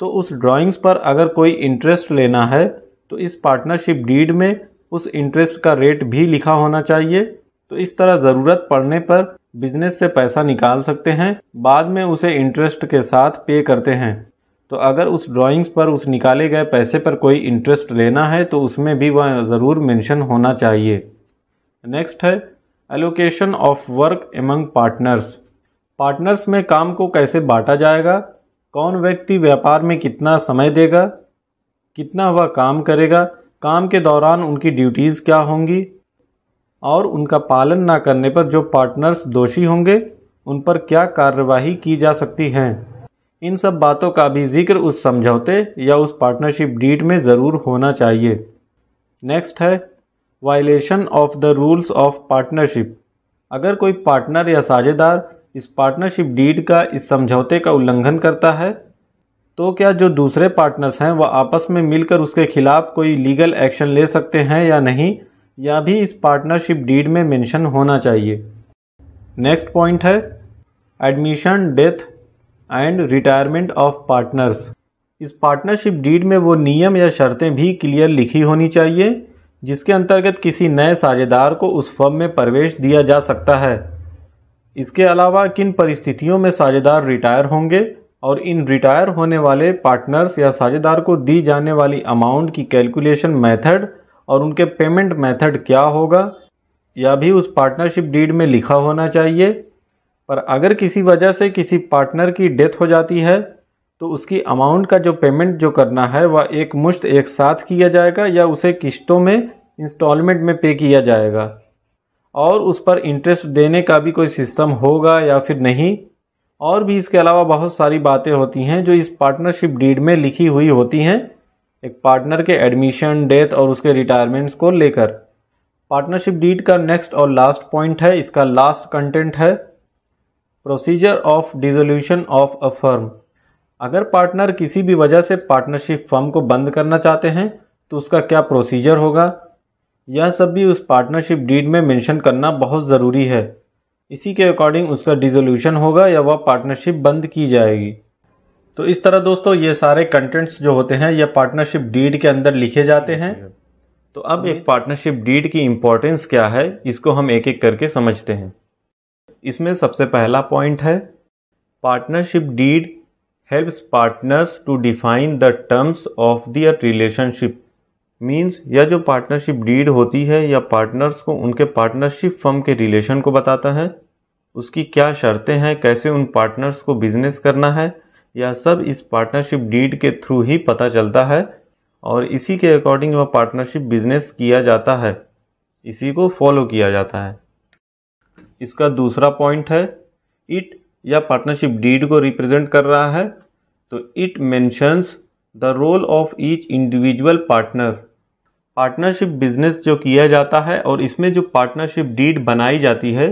तो उस ड्राइंग्स पर अगर कोई इंटरेस्ट लेना है तो इस पार्टनरशिप डीड में उस इंटरेस्ट का रेट भी लिखा होना चाहिए तो इस तरह ज़रूरत पड़ने पर बिजनेस से पैसा निकाल सकते हैं बाद में उसे इंटरेस्ट के साथ पे करते हैं तो अगर उस ड्राइंग्स पर उस निकाले गए पैसे पर कोई इंटरेस्ट लेना है तो उसमें भी वह ज़रूर मेंशन होना चाहिए नेक्स्ट है allocation of work among partners partners में काम को कैसे बांटा जाएगा कौन व्यक्ति व्यापार में कितना समय देगा कितना वह काम करेगा काम के दौरान उनकी ड्यूटीज़ क्या होंगी और उनका पालन ना करने पर जो पार्टनर्स दोषी होंगे उन पर क्या कार्रवाई की जा सकती है इन सब बातों का भी जिक्र उस समझौते या उस पार्टनरशिप डीड में ज़रूर होना चाहिए नेक्स्ट है violation of the rules of partnership अगर कोई पार्टनर या साझेदार इस पार्टनरशिप डीड का इस समझौते का उल्लंघन करता है तो क्या जो दूसरे पार्टनर्स हैं वह आपस में मिलकर उसके खिलाफ कोई लीगल एक्शन ले सकते हैं या नहीं या भी इस पार्टनरशिप डीड में मेंशन होना चाहिए नेक्स्ट पॉइंट है admission death and retirement of partners इस पार्टनरशिप डीड में वो नियम या शर्तें भी क्लियर लिखी होनी चाहिए जिसके अंतर्गत किसी नए साझेदार को उस फर्म में प्रवेश दिया जा सकता है इसके अलावा किन परिस्थितियों में साझेदार रिटायर होंगे और इन रिटायर होने वाले पार्टनर्स या साझेदार को दी जाने वाली अमाउंट की कैलकुलेशन मेथड और उनके पेमेंट मेथड क्या होगा या भी उस पार्टनरशिप डीड में लिखा होना चाहिए पर अगर किसी वजह से किसी पार्टनर की डेथ हो जाती है तो उसकी अमाउंट का जो पेमेंट जो करना है वह एक मुश्त एक साथ किया जाएगा या उसे किस्तों में इंस्टॉलमेंट में पे किया जाएगा और उस पर इंटरेस्ट देने का भी कोई सिस्टम होगा या फिर नहीं और भी इसके अलावा बहुत सारी बातें होती हैं जो इस पार्टनरशिप डीड में लिखी हुई होती हैं एक पार्टनर के एडमिशन डेथ और उसके रिटायरमेंट्स को लेकर पार्टनरशिप डीड का नेक्स्ट और लास्ट पॉइंट है इसका लास्ट कंटेंट है procedure of dissolution of a firm अगर पार्टनर किसी भी वजह से पार्टनरशिप फर्म को बंद करना चाहते हैं तो उसका क्या प्रोसीजर होगा यह सब भी उस पार्टनरशिप डीड में मेंशन करना बहुत ज़रूरी है इसी के अकॉर्डिंग उसका डिजोल्यूशन होगा या वह पार्टनरशिप बंद की जाएगी तो इस तरह दोस्तों ये सारे कंटेंट्स जो होते हैं ये पार्टनरशिप डीड के अंदर लिखे जाते हैं तो अब एक पार्टनरशिप डीड की इम्पोर्टेंस क्या है इसको हम एक एक करके समझते हैं इसमें सबसे पहला पॉइंट है partnership deed helps partners to define the terms of their relationship means यह जो पार्टनरशिप डीड होती है या पार्टनर्स को उनके पार्टनरशिप फर्म के रिलेशन को बताता है उसकी क्या शर्तें हैं कैसे उन पार्टनर्स को बिजनेस करना है यह सब इस पार्टनरशिप डीड के थ्रू ही पता चलता है और इसी के अकॉर्डिंग वह पार्टनरशिप बिजनेस किया जाता है इसी को फॉलो किया जाता है इसका दूसरा पॉइंट है इट या पार्टनरशिप डीड को रिप्रेजेंट कर रहा है तो it mentions the role of each individual partner partnership business जो किया जाता है और इसमें जो पार्टनरशिप डीड बनाई जाती है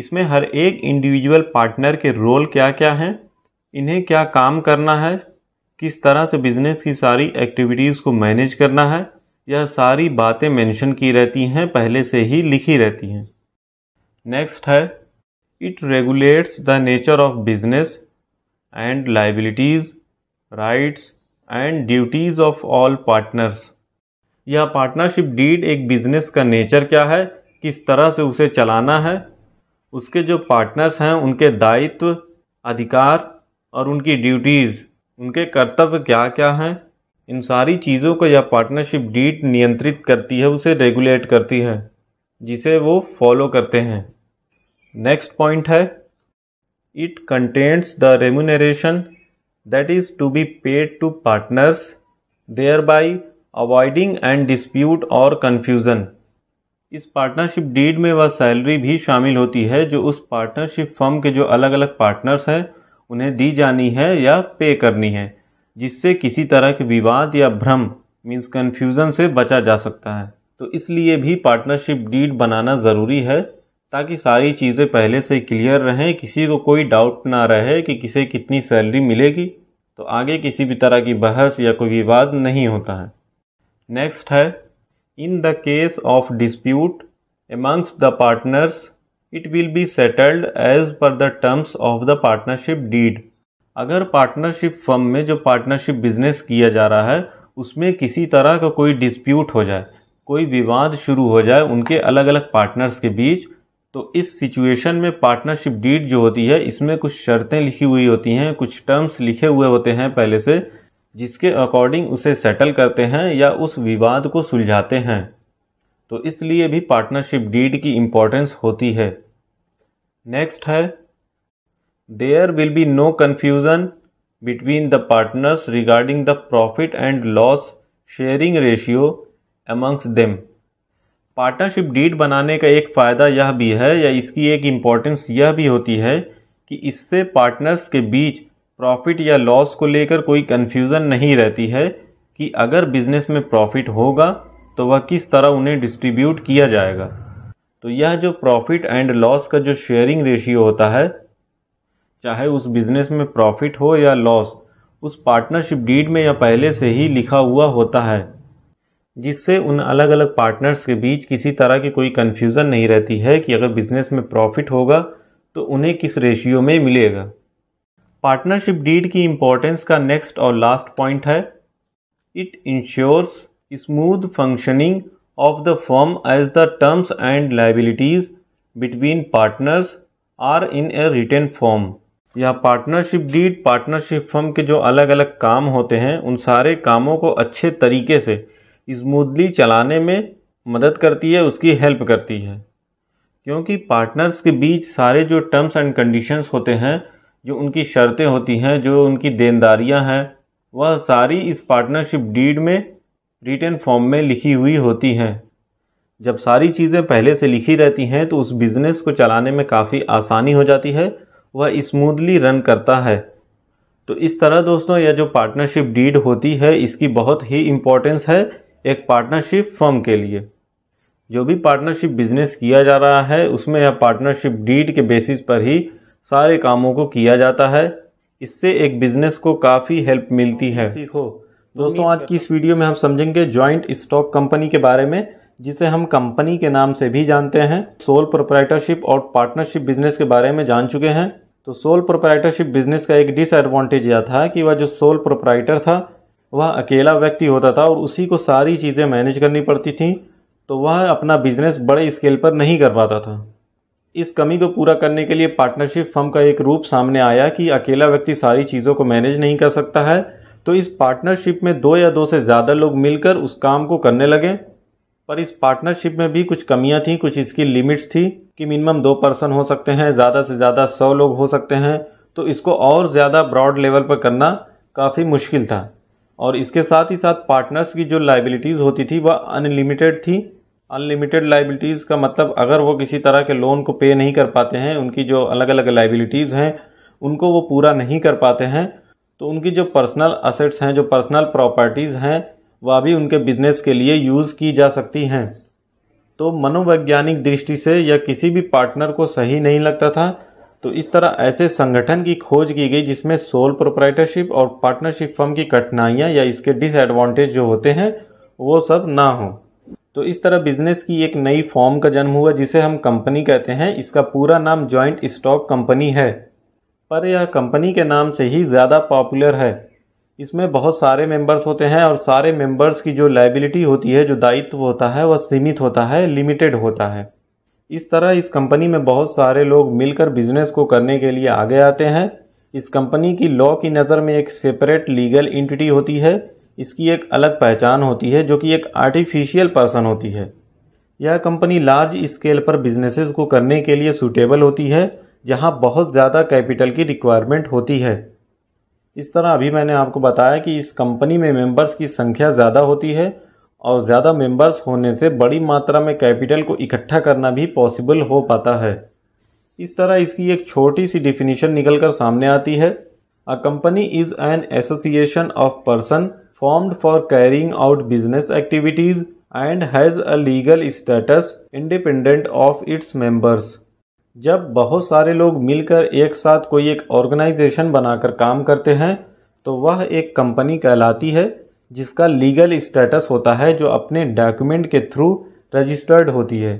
इसमें हर एक इंडिविजुअल पार्टनर के रोल क्या क्या हैं इन्हें क्या काम करना है किस तरह से बिजनेस की सारी एक्टिविटीज़ को मैनेज करना है यह सारी बातें मेंशन की रहती हैं पहले से ही लिखी रहती हैं नेक्स्ट है it regulates the nature of business and liabilities rights and duties of all partners यह पार्टनरशिप डीड एक बिजनेस का नेचर क्या है किस तरह से उसे चलाना है उसके जो पार्टनर्स हैं उनके दायित्व अधिकार और उनकी ड्यूटीज़ उनके कर्तव्य क्या क्या हैं इन सारी चीज़ों को यह पार्टनरशिप डीट नियंत्रित करती है उसे रेगुलेट करती है जिसे वो फॉलो करते हैं नेक्स्ट पॉइंट है it contents the remuneration that is to be paid to partners thereby avoiding and dispute और कन्फ्यूज़न इस पार्टनरशिप डीड में वह सैलरी भी शामिल होती है जो उस पार्टनरशिप फर्म के जो अलग अलग पार्टनर्स हैं उन्हें दी जानी है या पे करनी है जिससे किसी तरह के विवाद या भ्रम मीन्स कन्फ्यूज़न से बचा जा सकता है तो इसलिए भी पार्टनरशिप डीड बनाना ज़रूरी है ताकि सारी चीज़ें पहले से क्लियर रहें किसी को कोई डाउट ना रहे कि किसे कितनी सैलरी मिलेगी तो आगे किसी भी तरह की बहस या कोई विवाद नहीं होता है नेक्स्ट है in the case of dispute amongst the partners it will be settled as per the terms of the partnership deed अगर पार्टनरशिप फर्म में जो पार्टनरशिप बिजनेस किया जा रहा है उसमें किसी तरह का कोई डिस्प्यूट हो जाए कोई विवाद शुरू हो जाए उनके अलग अलग पार्टनर्स के बीच तो इस सिचुएशन में पार्टनरशिप डीड जो होती है इसमें कुछ शर्तें लिखी हुई होती हैं कुछ टर्म्स लिखे हुए होते हैं पहले से जिसके अकॉर्डिंग उसे सेटल करते हैं या उस विवाद को सुलझाते हैं तो इसलिए भी पार्टनरशिप डीड की इम्पोर्टेंस होती है नेक्स्ट है there will be no confusion between the partners regarding the profit and loss sharing ratio amongst them partnership deed बनाने का एक फ़ायदा यह भी है या इसकी एक इम्पॉर्टेंस यह भी होती है कि इससे पार्टनर्स के बीच प्रॉफिट या लॉस को लेकर कोई कन्फ्यूज़न नहीं रहती है कि अगर बिजनेस में प्रॉफिट होगा तो वह किस तरह उन्हें डिस्ट्रीब्यूट किया जाएगा तो यह जो प्रॉफिट एंड लॉस का जो शेयरिंग रेशियो होता है चाहे उस बिज़नेस में प्रॉफिट हो या लॉस उस पार्टनरशिप डीड में या पहले से ही लिखा हुआ होता है जिससे उन अलग अलग पार्टनर्स के बीच किसी तरह की कोई कन्फ्यूज़न नहीं रहती है कि अगर बिज़नेस में प्रॉफिट होगा तो उन्हें किस रेशियो में मिलेगा पार्टनरशिप डीड की इम्पोर्टेंस का नेक्स्ट और लास्ट पॉइंट है it ensures smooth functioning of the firm as the terms and liabilities between partners are in a written form या पार्टनरशिप डीड पार्टनरशिप फर्म के जो अलग अलग काम होते हैं उन सारे कामों को अच्छे तरीके से स्मूथली चलाने में मदद करती है उसकी हेल्प करती है क्योंकि पार्टनर्स के बीच सारे जो टर्म्स एंड कंडीशंस होते हैं जो उनकी शर्तें होती हैं जो उनकी देनदारियां हैं वह सारी इस पार्टनरशिप डीड में रिटर्न फॉर्म में लिखी हुई होती हैं जब सारी चीज़ें पहले से लिखी रहती हैं तो उस बिज़नेस को चलाने में काफ़ी आसानी हो जाती है वह स्मूदली रन करता है तो इस तरह दोस्तों यह जो पार्टनरशिप डीड होती है इसकी बहुत ही इम्पोर्टेंस है एक पार्टनरशिप फर्म के लिए जो भी पार्टनरशिप बिजनेस किया जा रहा है उसमें यह पार्टनरशिप डीड के बेसिस पर ही सारे कामों को किया जाता है इससे एक बिजनेस को काफ़ी हेल्प मिलती है सीखो दोस्तों आज की इस वीडियो में हम समझेंगे ज्वाइंट स्टॉक कंपनी के बारे में जिसे हम कंपनी के नाम से भी जानते हैं सोल प्रोपराइटरशिप और पार्टनरशिप बिजनेस के बारे में जान चुके हैं तो सोल प्रोपराइटरशिप बिजनेस का एक डिसएडवांटेज यह था कि वह जो सोल प्रोपराइटर था वह अकेला व्यक्ति होता था और उसी को सारी चीज़ें मैनेज करनी पड़ती थी तो वह अपना बिजनेस बड़े स्केल पर नहीं कर पाता था इस कमी को पूरा करने के लिए पार्टनरशिप फर्म का एक रूप सामने आया कि अकेला व्यक्ति सारी चीज़ों को मैनेज नहीं कर सकता है तो इस पार्टनरशिप में दो या दो से ज़्यादा लोग मिलकर उस काम को करने लगे पर इस पार्टनरशिप में भी कुछ कमियां थी कुछ इसकी लिमिट्स थी कि मिनिमम दो पर्सन हो सकते हैं ज़्यादा से ज़्यादा सौ लोग हो सकते हैं तो इसको और ज़्यादा ब्रॉड लेवल पर करना काफ़ी मुश्किल था और इसके साथ ही साथ पार्टनर्स की जो लाइबिलिटीज़ होती थी वह अनलिमिटेड थी अनलिमिटेड लाइबिलिटीज़ का मतलब अगर वो किसी तरह के लोन को पे नहीं कर पाते हैं उनकी जो अलग अलग लाइबिलिटीज़ हैं उनको वो पूरा नहीं कर पाते हैं तो उनकी जो पर्सनल असेट्स हैं जो पर्सनल प्रॉपर्टीज़ हैं वह भी उनके बिजनेस के लिए यूज़ की जा सकती हैं तो मनोवैज्ञानिक दृष्टि से या किसी भी पार्टनर को सही नहीं लगता था तो इस तरह ऐसे संगठन की खोज की गई जिसमें सोल प्रोप्राइटरशिप और पार्टनरशिप फर्म की कठिनाइयाँ या इसके डिसएडवांटेज जो होते हैं वो सब ना हो तो इस तरह बिजनेस की एक नई फॉर्म का जन्म हुआ जिसे हम कंपनी कहते हैं इसका पूरा नाम जॉइंट स्टॉक कंपनी है पर यह कंपनी के नाम से ही ज़्यादा पॉपुलर है इसमें बहुत सारे मेंबर्स होते हैं और सारे मेंबर्स की जो लाइबिलिटी होती है जो दायित्व होता है वह सीमित होता है लिमिटेड होता है इस तरह इस कंपनी में बहुत सारे लोग मिलकर बिजनेस को करने के लिए आगे आते हैं इस कंपनी की लॉ की नज़र में एक सेपरेट लीगल इंटिटी होती है इसकी एक अलग पहचान होती है जो कि एक आर्टिफिशियल पर्सन होती है यह कंपनी लार्ज स्केल पर बिजनेसेस को करने के लिए सूटेबल होती है जहाँ बहुत ज़्यादा कैपिटल की रिक्वायरमेंट होती है इस तरह अभी मैंने आपको बताया कि इस कंपनी में मेंबर्स की संख्या ज़्यादा होती है और ज़्यादा मेंबर्स होने से बड़ी मात्रा में कैपिटल को इकट्ठा करना भी पॉसिबल हो पाता है इस तरह इसकी एक छोटी सी डिफिनीशन निकल कर सामने आती है a company is an association of person formed for carrying out business activities and has a legal status independent of its members जब बहुत सारे लोग मिलकर एक साथ कोई एक ऑर्गेनाइजेशन बनाकर काम करते हैं तो वह एक कंपनी कहलाती है जिसका लीगल स्टेटस होता है जो अपने डॉक्यूमेंट के थ्रू रजिस्टर्ड होती है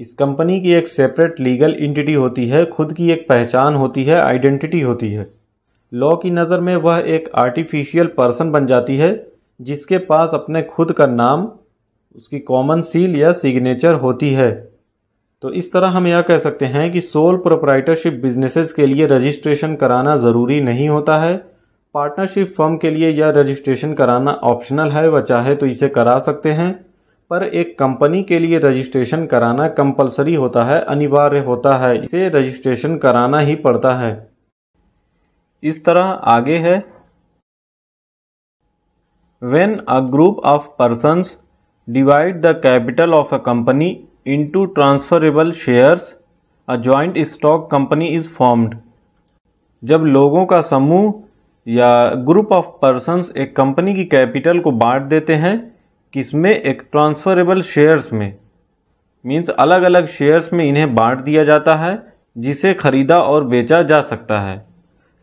इस कंपनी की एक सेपरेट लीगल इंटिटी होती है खुद की एक पहचान होती है आइडेंटिटी होती है लॉ की नज़र में वह एक आर्टिफिशियल पर्सन बन जाती है जिसके पास अपने खुद का नाम उसकी कॉमन सील या सिग्नेचर होती है तो इस तरह हम यह कह सकते हैं कि सोल प्रोप्राइटरशिप बिजनेसेस के लिए रजिस्ट्रेशन कराना ज़रूरी नहीं होता है पार्टनरशिप फर्म के लिए यह रजिस्ट्रेशन कराना ऑप्शनल है वह चाहे तो इसे करा सकते हैं पर एक कंपनी के लिए रजिस्ट्रेशन कराना कंपलसरी होता है अनिवार्य होता है इसे रजिस्ट्रेशन कराना ही पड़ता है इस तरह आगे है when a group of persons divide the capital of a company into transferable shares a joint stock company is formed जब लोगों का समूह या ग्रुप ऑफ पर्सनस एक कंपनी की कैपिटल को बांट देते हैं किसमें एक ट्रांसफरेबल शेयर्स में मीन्स अलग अलग शेयर्स में इन्हें बांट दिया जाता है जिसे खरीदा और बेचा जा सकता है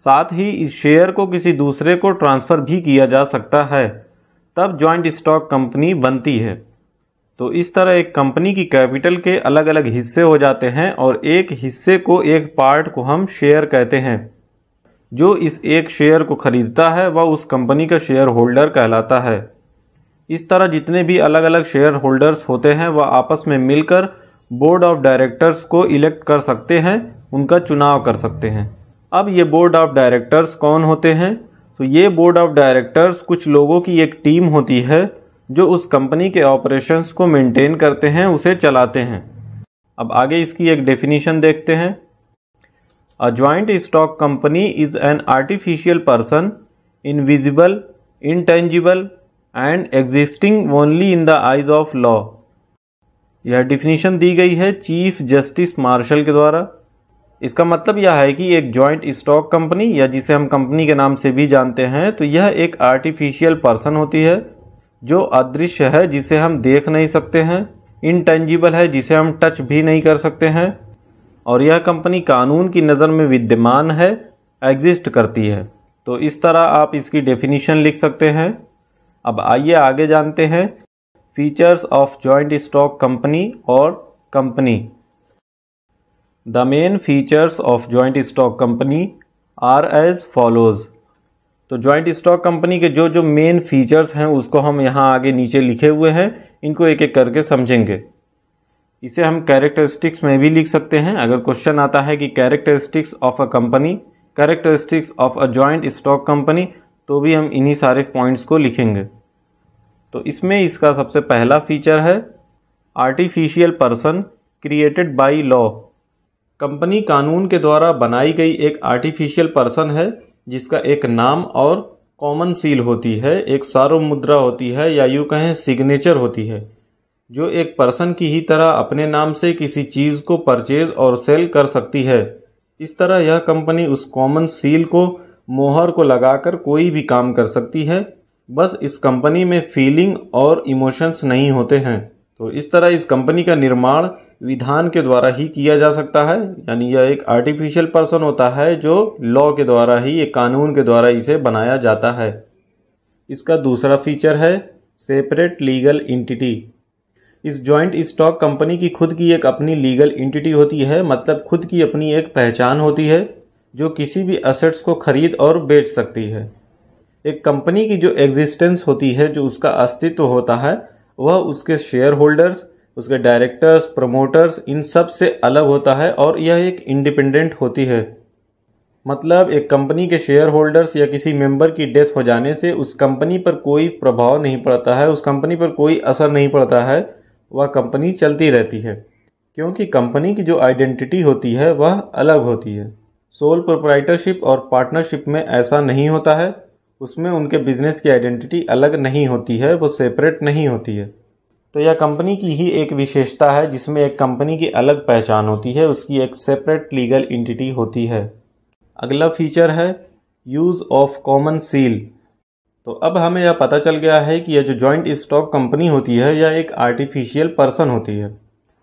साथ ही इस शेयर को किसी दूसरे को ट्रांसफ़र भी किया जा सकता है तब जॉइंट स्टॉक कंपनी बनती है तो इस तरह एक कंपनी की कैपिटल के अलग अलग हिस्से हो जाते हैं और एक हिस्से को एक पार्ट को हम शेयर कहते हैं जो इस एक शेयर को खरीदता है वह उस कंपनी का शेयर होल्डर कहलाता है इस तरह जितने भी अलग अलग शेयर होल्डर्स होते हैं वह आपस में मिलकर बोर्ड ऑफ डायरेक्टर्स को इलेक्ट कर सकते हैं उनका चुनाव कर सकते हैं अब ये बोर्ड ऑफ डायरेक्टर्स कौन होते हैं तो ये बोर्ड ऑफ डायरेक्टर्स कुछ लोगों की एक टीम होती है जो उस कंपनी के ऑपरेशंस को मेंटेन करते हैं उसे चलाते हैं अब आगे इसकी एक डेफिनेशन देखते हैं a joint stock company is an artificial person invisible intangible and existing only in the eyes of law यह डिफिनीशन दी गई है चीफ जस्टिस मार्शल के द्वारा इसका मतलब यह है कि एक ज्वाइंट स्टॉक कंपनी या जिसे हम कंपनी के नाम से भी जानते हैं तो यह एक आर्टिफिशियल पर्सन होती है जो अदृश्य है जिसे हम देख नहीं सकते हैं इनटेंजिबल है जिसे हम टच भी नहीं कर सकते हैं और यह कंपनी कानून की नज़र में विद्यमान है एग्जिस्ट करती है तो इस तरह आप इसकी डेफिनीशन लिख सकते हैं अब आइए आगे जानते हैं features of joint stock company और company the main features of joint stock company are as follows तो ज्वाइंट स्टॉक कंपनी के जो जो मेन फीचर्स हैं उसको हम यहाँ आगे नीचे लिखे हुए हैं इनको एक एक करके समझेंगे इसे हम कैरेक्टरिस्टिक्स में भी लिख सकते हैं अगर क्वेश्चन आता है कि characteristics of a company characteristics of a joint stock company तो भी हम इन्हीं सारे पॉइंट्स को लिखेंगे तो इसमें इसका सबसे पहला फीचर है artificial person created by law company कानून के द्वारा बनाई गई एक आर्टिफिशियल पर्सन है जिसका एक नाम और कॉमन सील होती है एक सारो मुद्रा होती है या यूँ कहें सिग्नेचर होती है जो एक पर्सन की ही तरह अपने नाम से किसी चीज़ को परचेज और सेल कर सकती है इस तरह यह कंपनी उस कॉमन सील को मोहर को लगाकर कोई भी काम कर सकती है बस इस कंपनी में फीलिंग और इमोशंस नहीं होते हैं तो इस तरह इस कंपनी का निर्माण विधान के द्वारा ही किया जा सकता है यानी यह एक आर्टिफिशियल पर्सन होता है जो लॉ के द्वारा ही एक कानून के द्वारा इसे बनाया जाता है इसका दूसरा फीचर है सेपरेट लीगल इंटिटी इस जॉइंट स्टॉक कंपनी की खुद की एक अपनी लीगल इंटिटी होती है मतलब खुद की अपनी एक पहचान होती है जो किसी भी असेट्स को खरीद और बेच सकती है एक कंपनी की जो एग्जिस्टेंस होती है जो उसका अस्तित्व होता है वह उसके शेयर होल्डर्स उसके डायरेक्टर्स प्रमोटर्स इन सब से अलग होता है और यह एक इंडिपेंडेंट होती है मतलब एक कंपनी के शेयर होल्डर्स या किसी मेंबर की डेथ हो जाने से उस कंपनी पर कोई प्रभाव नहीं पड़ता है उस कंपनी पर कोई असर नहीं पड़ता है वह कंपनी चलती रहती है क्योंकि कंपनी की जो आइडेंटिटी होती है वह अलग होती है सोल प्रोप्राइटरशिप और पार्टनरशिप में ऐसा नहीं होता है उसमें उनके बिजनेस की आइडेंटिटी अलग नहीं होती है वो सेपरेट नहीं होती है तो यह कंपनी की ही एक विशेषता है जिसमें एक कंपनी की अलग पहचान होती है उसकी एक सेपरेट लीगल इंटिटी होती है अगला फीचर है यूज़ ऑफ कॉमन सील तो अब हमें यह पता चल गया है कि यह जो जॉइंट स्टॉक कंपनी होती है यह एक आर्टिफिशियल पर्सन होती है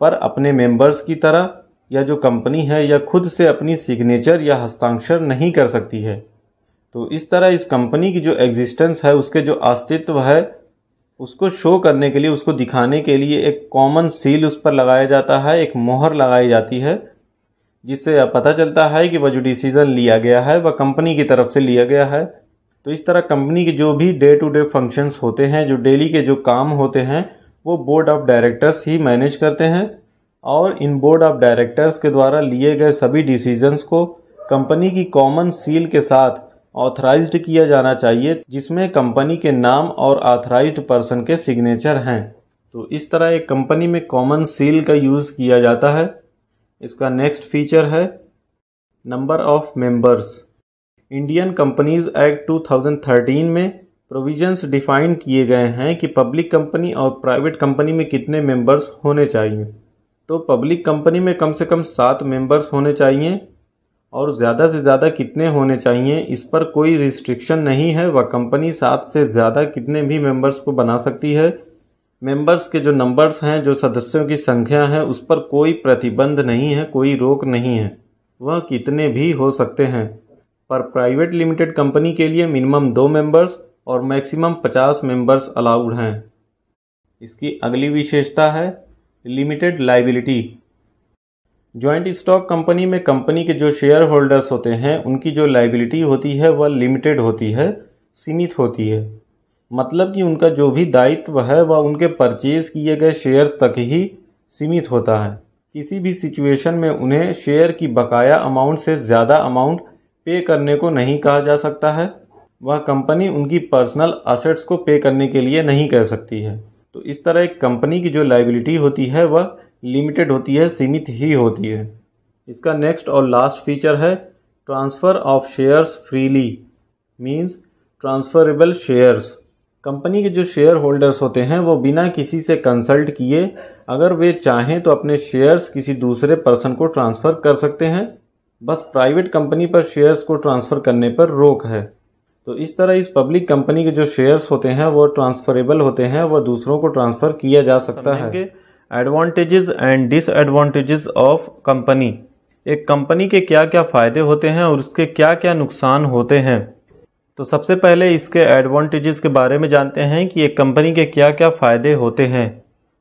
पर अपने मेंबर्स की तरह यह जो कंपनी है यह खुद से अपनी सिग्नेचर या हस्ताक्षर नहीं कर सकती है तो इस तरह इस कंपनी की जो एग्जिस्टेंस है उसके जो अस्तित्व है उसको शो करने के लिए उसको दिखाने के लिए एक कॉमन सील उस पर लगाया जाता है एक मोहर लगाई जाती है जिससे पता चलता है कि वह जो डिसीज़न लिया गया है वह कंपनी की तरफ से लिया गया है तो इस तरह कंपनी के जो भी डे टू डे फंक्शंस होते हैं जो डेली के जो काम होते हैं वो बोर्ड ऑफ डायरेक्टर्स ही मैनेज करते हैं और इन बोर्ड ऑफ डायरेक्टर्स के द्वारा लिए गए सभी डिसीजंस को कंपनी की कॉमन सील के साथ ऑथराइज्ड किया जाना चाहिए जिसमें कंपनी के नाम और ऑथराइज्ड पर्सन के सिग्नेचर हैं तो इस तरह एक कंपनी में कॉमन सील का यूज़ किया जाता है इसका नेक्स्ट फीचर है number of members Indian companies act 2013 में प्रोविजंस डिफाइन किए गए हैं कि पब्लिक कंपनी और प्राइवेट कंपनी में कितने मेंबर्स होने चाहिए तो पब्लिक कंपनी में कम से कम सात मेंबर्स होने चाहिए और ज़्यादा से ज़्यादा कितने होने चाहिए इस पर कोई रिस्ट्रिक्शन नहीं है वह कंपनी सात से ज़्यादा कितने भी मेंबर्स को बना सकती है मेंबर्स के जो नंबर्स हैं जो सदस्यों की संख्या है उस पर कोई प्रतिबंध नहीं है कोई रोक नहीं है वह कितने भी हो सकते हैं पर प्राइवेट लिमिटेड कंपनी के लिए मिनिमम दो मेंबर्स और मैक्सिमम पचास मेंबर्स अलाउड हैं इसकी अगली विशेषता है limited liability joint stock company में कंपनी के जो शेयर होल्डर्स होते हैं उनकी जो लाइबिलिटी होती है वह लिमिटेड होती है सीमित होती है मतलब कि उनका जो भी दायित्व है वह उनके परचेज किए गए शेयर्स तक ही सीमित होता है किसी भी सिचुएशन में उन्हें शेयर की बकाया अमाउंट से ज़्यादा अमाउंट पे करने को नहीं कहा जा सकता है वह कंपनी उनकी पर्सनल असेट्स को पे करने के लिए नहीं कह सकती है तो इस तरह एक कंपनी की जो लाइबिलिटी होती है वह लिमिटेड होती है सीमित ही होती है इसका नेक्स्ट और लास्ट फीचर है transfer of shares freely means transferable shares company के जो शेयर होल्डर्स होते हैं वो बिना किसी से कंसल्ट किए अगर वे चाहें तो अपने शेयर्स किसी दूसरे पर्सन को ट्रांसफ़र कर सकते हैं बस प्राइवेट कंपनी पर शेयर्स को ट्रांसफ़र करने पर रोक है तो इस तरह इस पब्लिक कंपनी के जो शेयर्स होते हैं वो ट्रांसफरेबल होते हैं वह दूसरों को ट्रांसफ़र किया जा सकता है advantages and disadvantages of company एक कंपनी के क्या क्या फ़ायदे होते हैं और उसके क्या क्या नुकसान होते हैं तो सबसे पहले इसके एडवांटेजेस के बारे में जानते हैं कि एक कंपनी के क्या क्या फ़ायदे होते हैं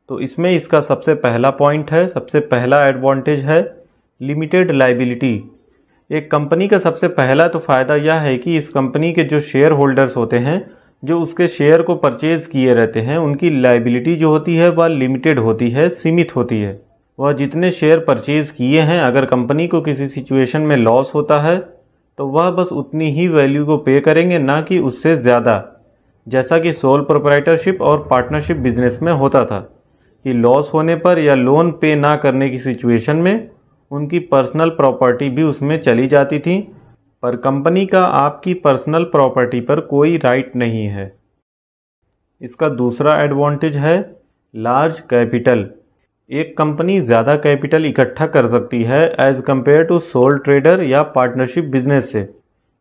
तो इसमें इसका सबसे पहला पॉइंट है सबसे पहला एडवांटेज है लिमिटेड लाइबिलिटी एक कंपनी का सबसे पहला तो फ़ायदा यह है कि इस कंपनी के जो शेयर होल्डर्स होते हैं जो उसके शेयर को परचेज किए रहते हैं उनकी लाइबिलिटी जो होती है वह लिमिटेड होती है सीमित होती है वह जितने शेयर परचेज किए हैं अगर कंपनी को किसी सिचुएशन में लॉस होता है तो वह बस उतनी ही वैल्यू को पे करेंगे ना कि उससे ज़्यादा जैसा कि सोल प्रोपराइटरशिप और पार्टनरशिप बिजनेस में होता था कि लॉस होने पर या लोन पे ना करने की सिचुएशन में उनकी पर्सनल प्रॉपर्टी भी उसमें चली जाती थी पर कंपनी का आपकी पर्सनल प्रॉपर्टी पर कोई राइट नहीं है इसका दूसरा एडवांटेज है लार्ज कैपिटल एक कंपनी ज़्यादा कैपिटल इकट्ठा कर सकती है as compare to sole trader या पार्टनरशिप बिजनेस से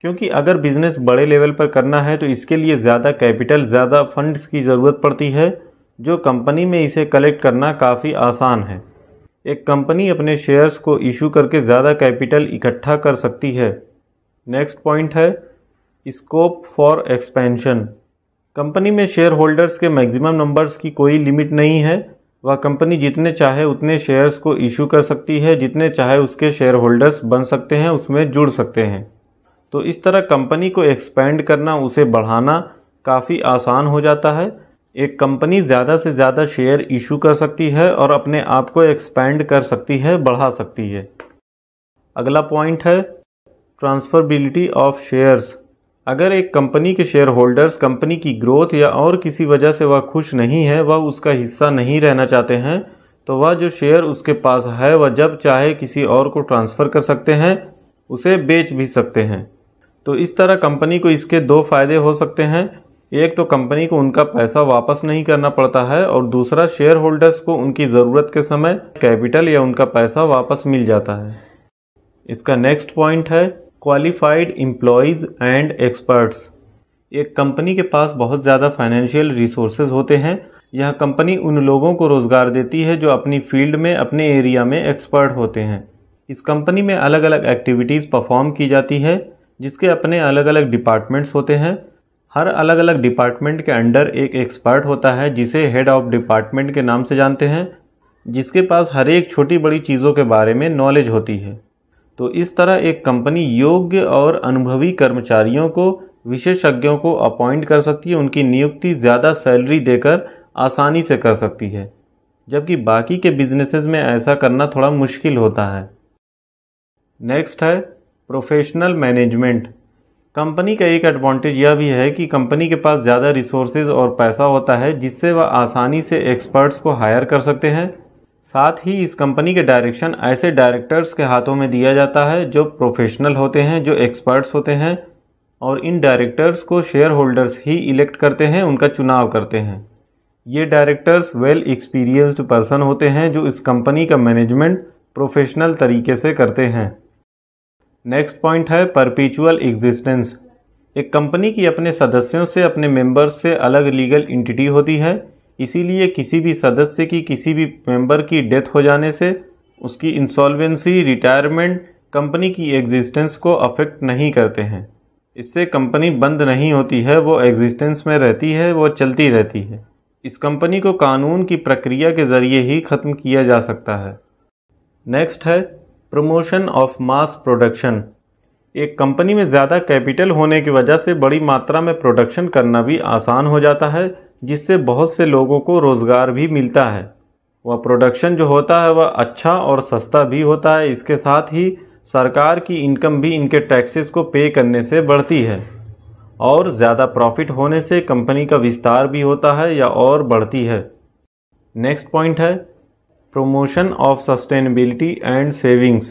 क्योंकि अगर बिजनेस बड़े लेवल पर करना है तो इसके लिए ज़्यादा कैपिटल ज़्यादा फंड्स की ज़रूरत पड़ती है जो कंपनी में इसे कलेक्ट करना काफ़ी आसान है एक कंपनी अपने शेयर्स को इशू करके ज़्यादा कैपिटल इकट्ठा कर सकती है नेक्स्ट पॉइंट है स्कोप फॉर एक्सपेंशन कंपनी में शेयर होल्डर्स के मैक्सिमम नंबर्स की कोई लिमिट नहीं है वह कंपनी जितने चाहे उतने शेयर्स को इशू कर सकती है जितने चाहे उसके शेयर होल्डर्स बन सकते हैं उसमें जुड़ सकते हैं तो इस तरह कंपनी को एक्सपेंड करना उसे बढ़ाना काफ़ी आसान हो जाता है एक कंपनी ज़्यादा से ज़्यादा शेयर इशू कर सकती है और अपने आप को एक्सपेंड कर सकती है बढ़ा सकती है अगला पॉइंट है ट्रांसफरबिलिटी ऑफ शेयर्स अगर एक कंपनी के शेयर होल्डर्स कंपनी की ग्रोथ या और किसी वजह से वह खुश नहीं है वह उसका हिस्सा नहीं रहना चाहते हैं तो वह जो शेयर उसके पास है वह जब चाहे किसी और को ट्रांसफ़र कर सकते हैं उसे बेच भी सकते हैं तो इस तरह कंपनी को इसके दो फायदे हो सकते हैं एक तो कंपनी को उनका पैसा वापस नहीं करना पड़ता है और दूसरा शेयर होल्डर्स को उनकी ज़रूरत के समय कैपिटल या उनका पैसा वापस मिल जाता है इसका नेक्स्ट पॉइंट है क्वालिफाइड एम्प्लॉयज़ एंड एक्सपर्ट्स एक कंपनी के पास बहुत ज़्यादा फाइनेंशियल रिसोर्सेज होते हैं यह कंपनी उन लोगों को रोज़गार देती है जो अपनी फील्ड में अपने एरिया में एक्सपर्ट होते हैं इस कंपनी में अलग अलग एक्टिविटीज़ परफॉर्म की जाती है जिसके अपने अलग अलग डिपार्टमेंट्स होते हैं हर अलग अलग डिपार्टमेंट के अंडर एक एक्सपर्ट होता है जिसे हेड ऑफ डिपार्टमेंट के नाम से जानते हैं जिसके पास हर एक छोटी बड़ी चीज़ों के बारे में नॉलेज होती है तो इस तरह एक कंपनी योग्य और अनुभवी कर्मचारियों को विशेषज्ञों को अपॉइंट कर सकती है उनकी नियुक्ति ज़्यादा सैलरी देकर आसानी से कर सकती है जबकि बाकी के बिजनेसेस में ऐसा करना थोड़ा मुश्किल होता है नेक्स्ट है प्रोफेशनल मैनेजमेंट कंपनी का एक एडवांटेज यह भी है कि कंपनी के पास ज़्यादा रिसोर्सेज और पैसा होता है जिससे वह आसानी से एक्सपर्ट्स को हायर कर सकते हैं साथ ही इस कंपनी के डायरेक्शन ऐसे डायरेक्टर्स के हाथों में दिया जाता है जो प्रोफेशनल होते हैं जो एक्सपर्ट्स होते हैं और इन डायरेक्टर्स को शेयर होल्डर्स ही इलेक्ट करते हैं उनका चुनाव करते हैं ये डायरेक्टर्स वेल एक्सपीरियंस्ड पर्सन होते हैं जो इस कंपनी का मैनेजमेंट प्रोफेशनल तरीके से करते हैं नेक्स्ट पॉइंट है परपीचुअल एग्जिस्टेंस एक कंपनी की अपने सदस्यों से अपने मेंबर्स से अलग लीगल इंटिटी होती है इसीलिए किसी भी सदस्य की किसी भी मेंबर की डेथ हो जाने से उसकी इंसॉल्वेंसी रिटायरमेंट कंपनी की एग्जिस्टेंस को अफेक्ट नहीं करते हैं इससे कंपनी बंद नहीं होती है वो एग्जिस्टेंस में रहती है वो चलती रहती है इस कंपनी को कानून की प्रक्रिया के ज़रिए ही ख़त्म किया जा सकता है नेक्स्ट है प्रमोशन ऑफ मास प्रोडक्शन एक कंपनी में ज़्यादा कैपिटल होने की वजह से बड़ी मात्रा में प्रोडक्शन करना भी आसान हो जाता है जिससे बहुत से लोगों को रोज़गार भी मिलता है वह प्रोडक्शन जो होता है वह अच्छा और सस्ता भी होता है इसके साथ ही सरकार की इनकम भी इनके टैक्सेस को पे करने से बढ़ती है और ज़्यादा प्रॉफिट होने से कंपनी का विस्तार भी होता है या और बढ़ती है नेक्स्ट पॉइंट है promotion of sustainability and savings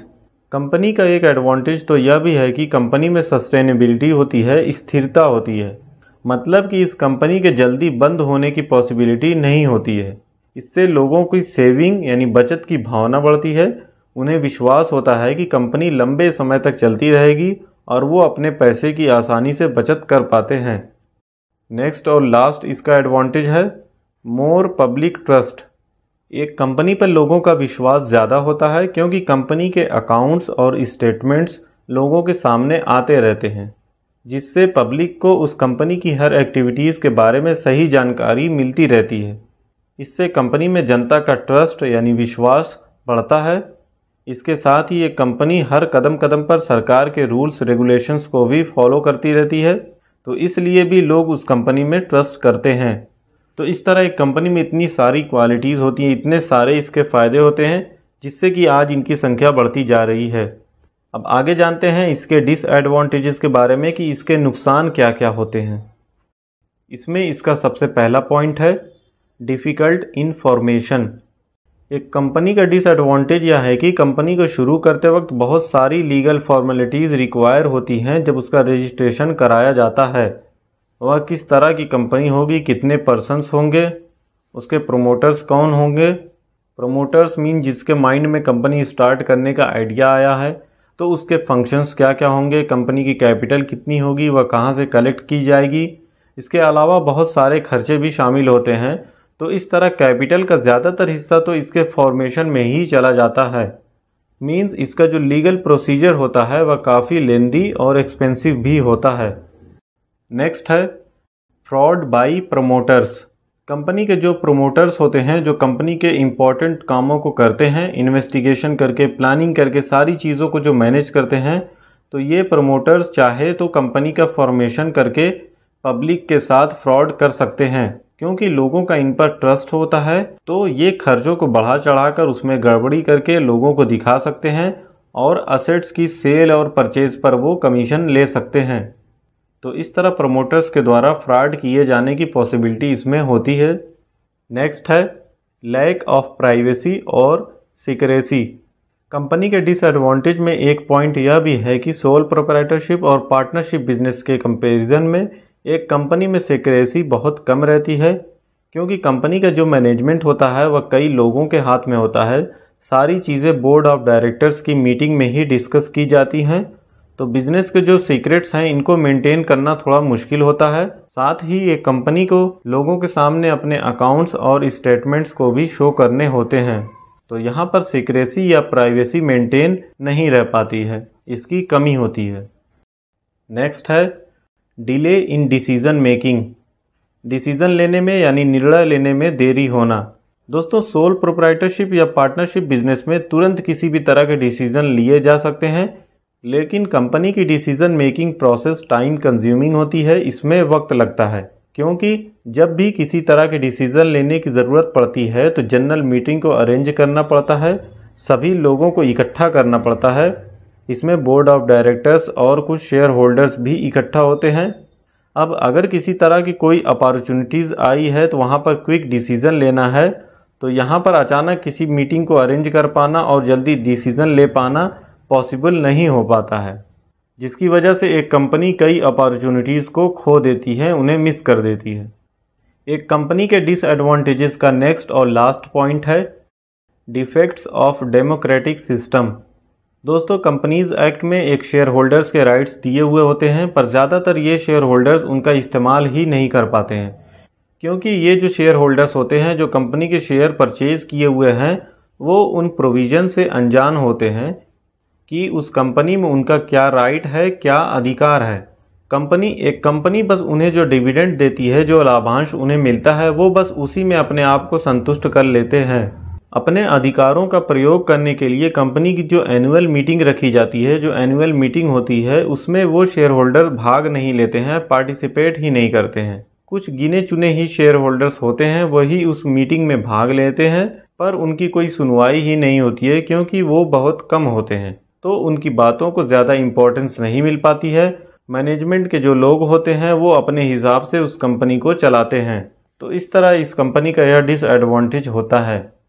company का एक एडवांटेज तो यह भी है कि कंपनी में सस्टेनेबिलिटी होती है स्थिरता होती है मतलब कि इस कंपनी के जल्दी बंद होने की पॉसिबिलिटी नहीं होती है इससे लोगों की सेविंग यानी बचत की भावना बढ़ती है उन्हें विश्वास होता है कि कंपनी लंबे समय तक चलती रहेगी और वो अपने पैसे की आसानी से बचत कर पाते हैं नेक्स्ट और लास्ट इसका एडवांटेज है मोर पब्लिक ट्रस्ट एक कंपनी पर लोगों का विश्वास ज़्यादा होता है क्योंकि कंपनी के अकाउंट्स और स्टेटमेंट्स लोगों के सामने आते रहते हैं जिससे पब्लिक को उस कंपनी की हर एक्टिविटीज़ के बारे में सही जानकारी मिलती रहती है इससे कंपनी में जनता का ट्रस्ट यानी विश्वास बढ़ता है इसके साथ ही ये कंपनी हर कदम कदम पर सरकार के रूल्स रेगुलेशंस को भी फॉलो करती रहती है तो इसलिए भी लोग उस कंपनी में ट्रस्ट करते हैं तो इस तरह एक कंपनी में इतनी सारी क्वालिटीज़ होती हैं इतने सारे इसके फ़ायदे होते हैं जिससे कि आज इनकी संख्या बढ़ती जा रही है अब आगे जानते हैं इसके डिसएडवांटेजेस के बारे में कि इसके नुकसान क्या क्या होते हैं इसमें इसका सबसे पहला पॉइंट है डिफ़िकल्ट इन्फॉर्मेशन एक कंपनी का डिसएडवांटेज यह है कि कंपनी को शुरू करते वक्त बहुत सारी लीगल फॉर्मेलिटीज़ रिक्वायर होती हैं जब उसका रजिस्ट्रेशन कराया जाता है वह किस तरह की कंपनी होगी कितने पर्सनस होंगे उसके प्रोमोटर्स कौन होंगे प्रोमोटर्स मीन जिसके माइंड में कंपनी स्टार्ट करने का आइडिया आया है तो उसके फंक्शंस क्या क्या होंगे कंपनी की कैपिटल कितनी होगी वह कहाँ से कलेक्ट की जाएगी इसके अलावा बहुत सारे खर्चे भी शामिल होते हैं तो इस तरह कैपिटल का ज़्यादातर हिस्सा तो इसके फॉर्मेशन में ही चला जाता है मींस इसका जो लीगल प्रोसीजर होता है वह काफ़ी लेंदी और एक्सपेंसिव भी होता है नेक्स्ट है फ्रॉड बाई प्रमोटर्स कंपनी के जो प्रोमोटर्स होते हैं जो कंपनी के इम्पॉर्टेंट कामों को करते हैं इन्वेस्टिगेशन करके प्लानिंग करके सारी चीज़ों को जो मैनेज करते हैं तो ये प्रोमोटर्स चाहे तो कंपनी का फॉर्मेशन करके पब्लिक के साथ फ्रॉड कर सकते हैं क्योंकि लोगों का इन पर ट्रस्ट होता है तो ये खर्चों को बढ़ा चढ़ाकर उसमें गड़बड़ी करके लोगों को दिखा सकते हैं और असेट्स की सेल और परचेज पर वो कमीशन ले सकते हैं तो इस तरह प्रमोटर्स के द्वारा फ्रॉड किए जाने की पॉसिबिलिटी इसमें होती है नेक्स्ट है लैक ऑफ प्राइवेसी और सिक्रेसी कंपनी के डिसएडवांटेज में एक पॉइंट यह भी है कि सोल प्रोपराइटरशिप और पार्टनरशिप बिजनेस के कंपैरिजन में एक कंपनी में सिक्रेसी बहुत कम रहती है क्योंकि कंपनी का जो मैनेजमेंट होता है वह कई लोगों के हाथ में होता है सारी चीज़ें बोर्ड ऑफ डायरेक्टर्स की मीटिंग में ही डिस्कस की जाती हैं तो बिजनेस के जो सीक्रेट्स हैं इनको मेंटेन करना थोड़ा मुश्किल होता है साथ ही ये कंपनी को लोगों के सामने अपने अकाउंट्स और स्टेटमेंट्स को भी शो करने होते हैं तो यहाँ पर सीक्रेसी या प्राइवेसी मेंटेन नहीं रह पाती है इसकी कमी होती है नेक्स्ट है delay in decision making decision लेने में यानी निर्णय लेने में देरी होना दोस्तों सोल प्रोप्राइटरशिप या पार्टनरशिप बिजनेस में तुरंत किसी भी तरह के डिसीज़न लिए जा सकते हैं लेकिन कंपनी की decision making process time consuming होती है इसमें वक्त लगता है क्योंकि जब भी किसी तरह के डिसीज़न लेने की ज़रूरत पड़ती है तो जनरल मीटिंग को अरेंज करना पड़ता है सभी लोगों को इकट्ठा करना पड़ता है इसमें बोर्ड ऑफ डायरेक्टर्स और कुछ शेयर होल्डर्स भी इकट्ठा होते हैं अब अगर किसी तरह की कोई अपॉर्चुनिटीज़ आई है तो वहाँ पर क्विक डिसीज़न लेना है तो यहाँ पर अचानक किसी मीटिंग को अरेंज कर पाना और जल्दी डिसीज़न ले पाना पॉसिबल नहीं हो पाता है जिसकी वजह से एक कंपनी कई अपॉर्चुनिटीज़ को खो देती है उन्हें मिस कर देती है एक कंपनी के डिसएडवांटेजेस का नेक्स्ट और लास्ट पॉइंट है डिफेक्ट्स ऑफ डेमोक्रेटिक सिस्टम दोस्तों कंपनीज एक्ट में एक शेयर होल्डर्स के राइट्स दिए हुए होते हैं पर ज़्यादातर ये शेयर होल्डर्स उनका इस्तेमाल ही नहीं कर पाते हैं क्योंकि ये जो शेयर होल्डर्स होते हैं जो कंपनी के शेयर परचेज़ किए हुए हैं वो उन प्रोविज़न से अनजान होते हैं कि उस कंपनी में उनका क्या राइट है क्या अधिकार है कंपनी एक कंपनी बस उन्हें जो डिविडेंड देती है जो लाभांश उन्हें मिलता है वो बस उसी में अपने आप को संतुष्ट कर लेते हैं अपने अधिकारों का प्रयोग करने के लिए कंपनी की जो एनुअल मीटिंग रखी जाती है जो एनुअल मीटिंग होती है उसमें वो शेयर होल्डर भाग नहीं लेते हैं पार्टिसिपेट ही नहीं करते हैं कुछ गिने चुने ही शेयर होल्डर्स होते हैं वही उस मीटिंग में भाग लेते हैं पर उनकी कोई सुनवाई ही नहीं होती है क्योंकि वो बहुत कम होते हैं तो उनकी बातों को ज़्यादा इम्पोर्टेंस नहीं मिल पाती है मैनेजमेंट के जो लोग होते हैं वो अपने हिसाब से उस कंपनी को चलाते हैं तो इस तरह इस कंपनी का यह डिसएडवांटेज होता है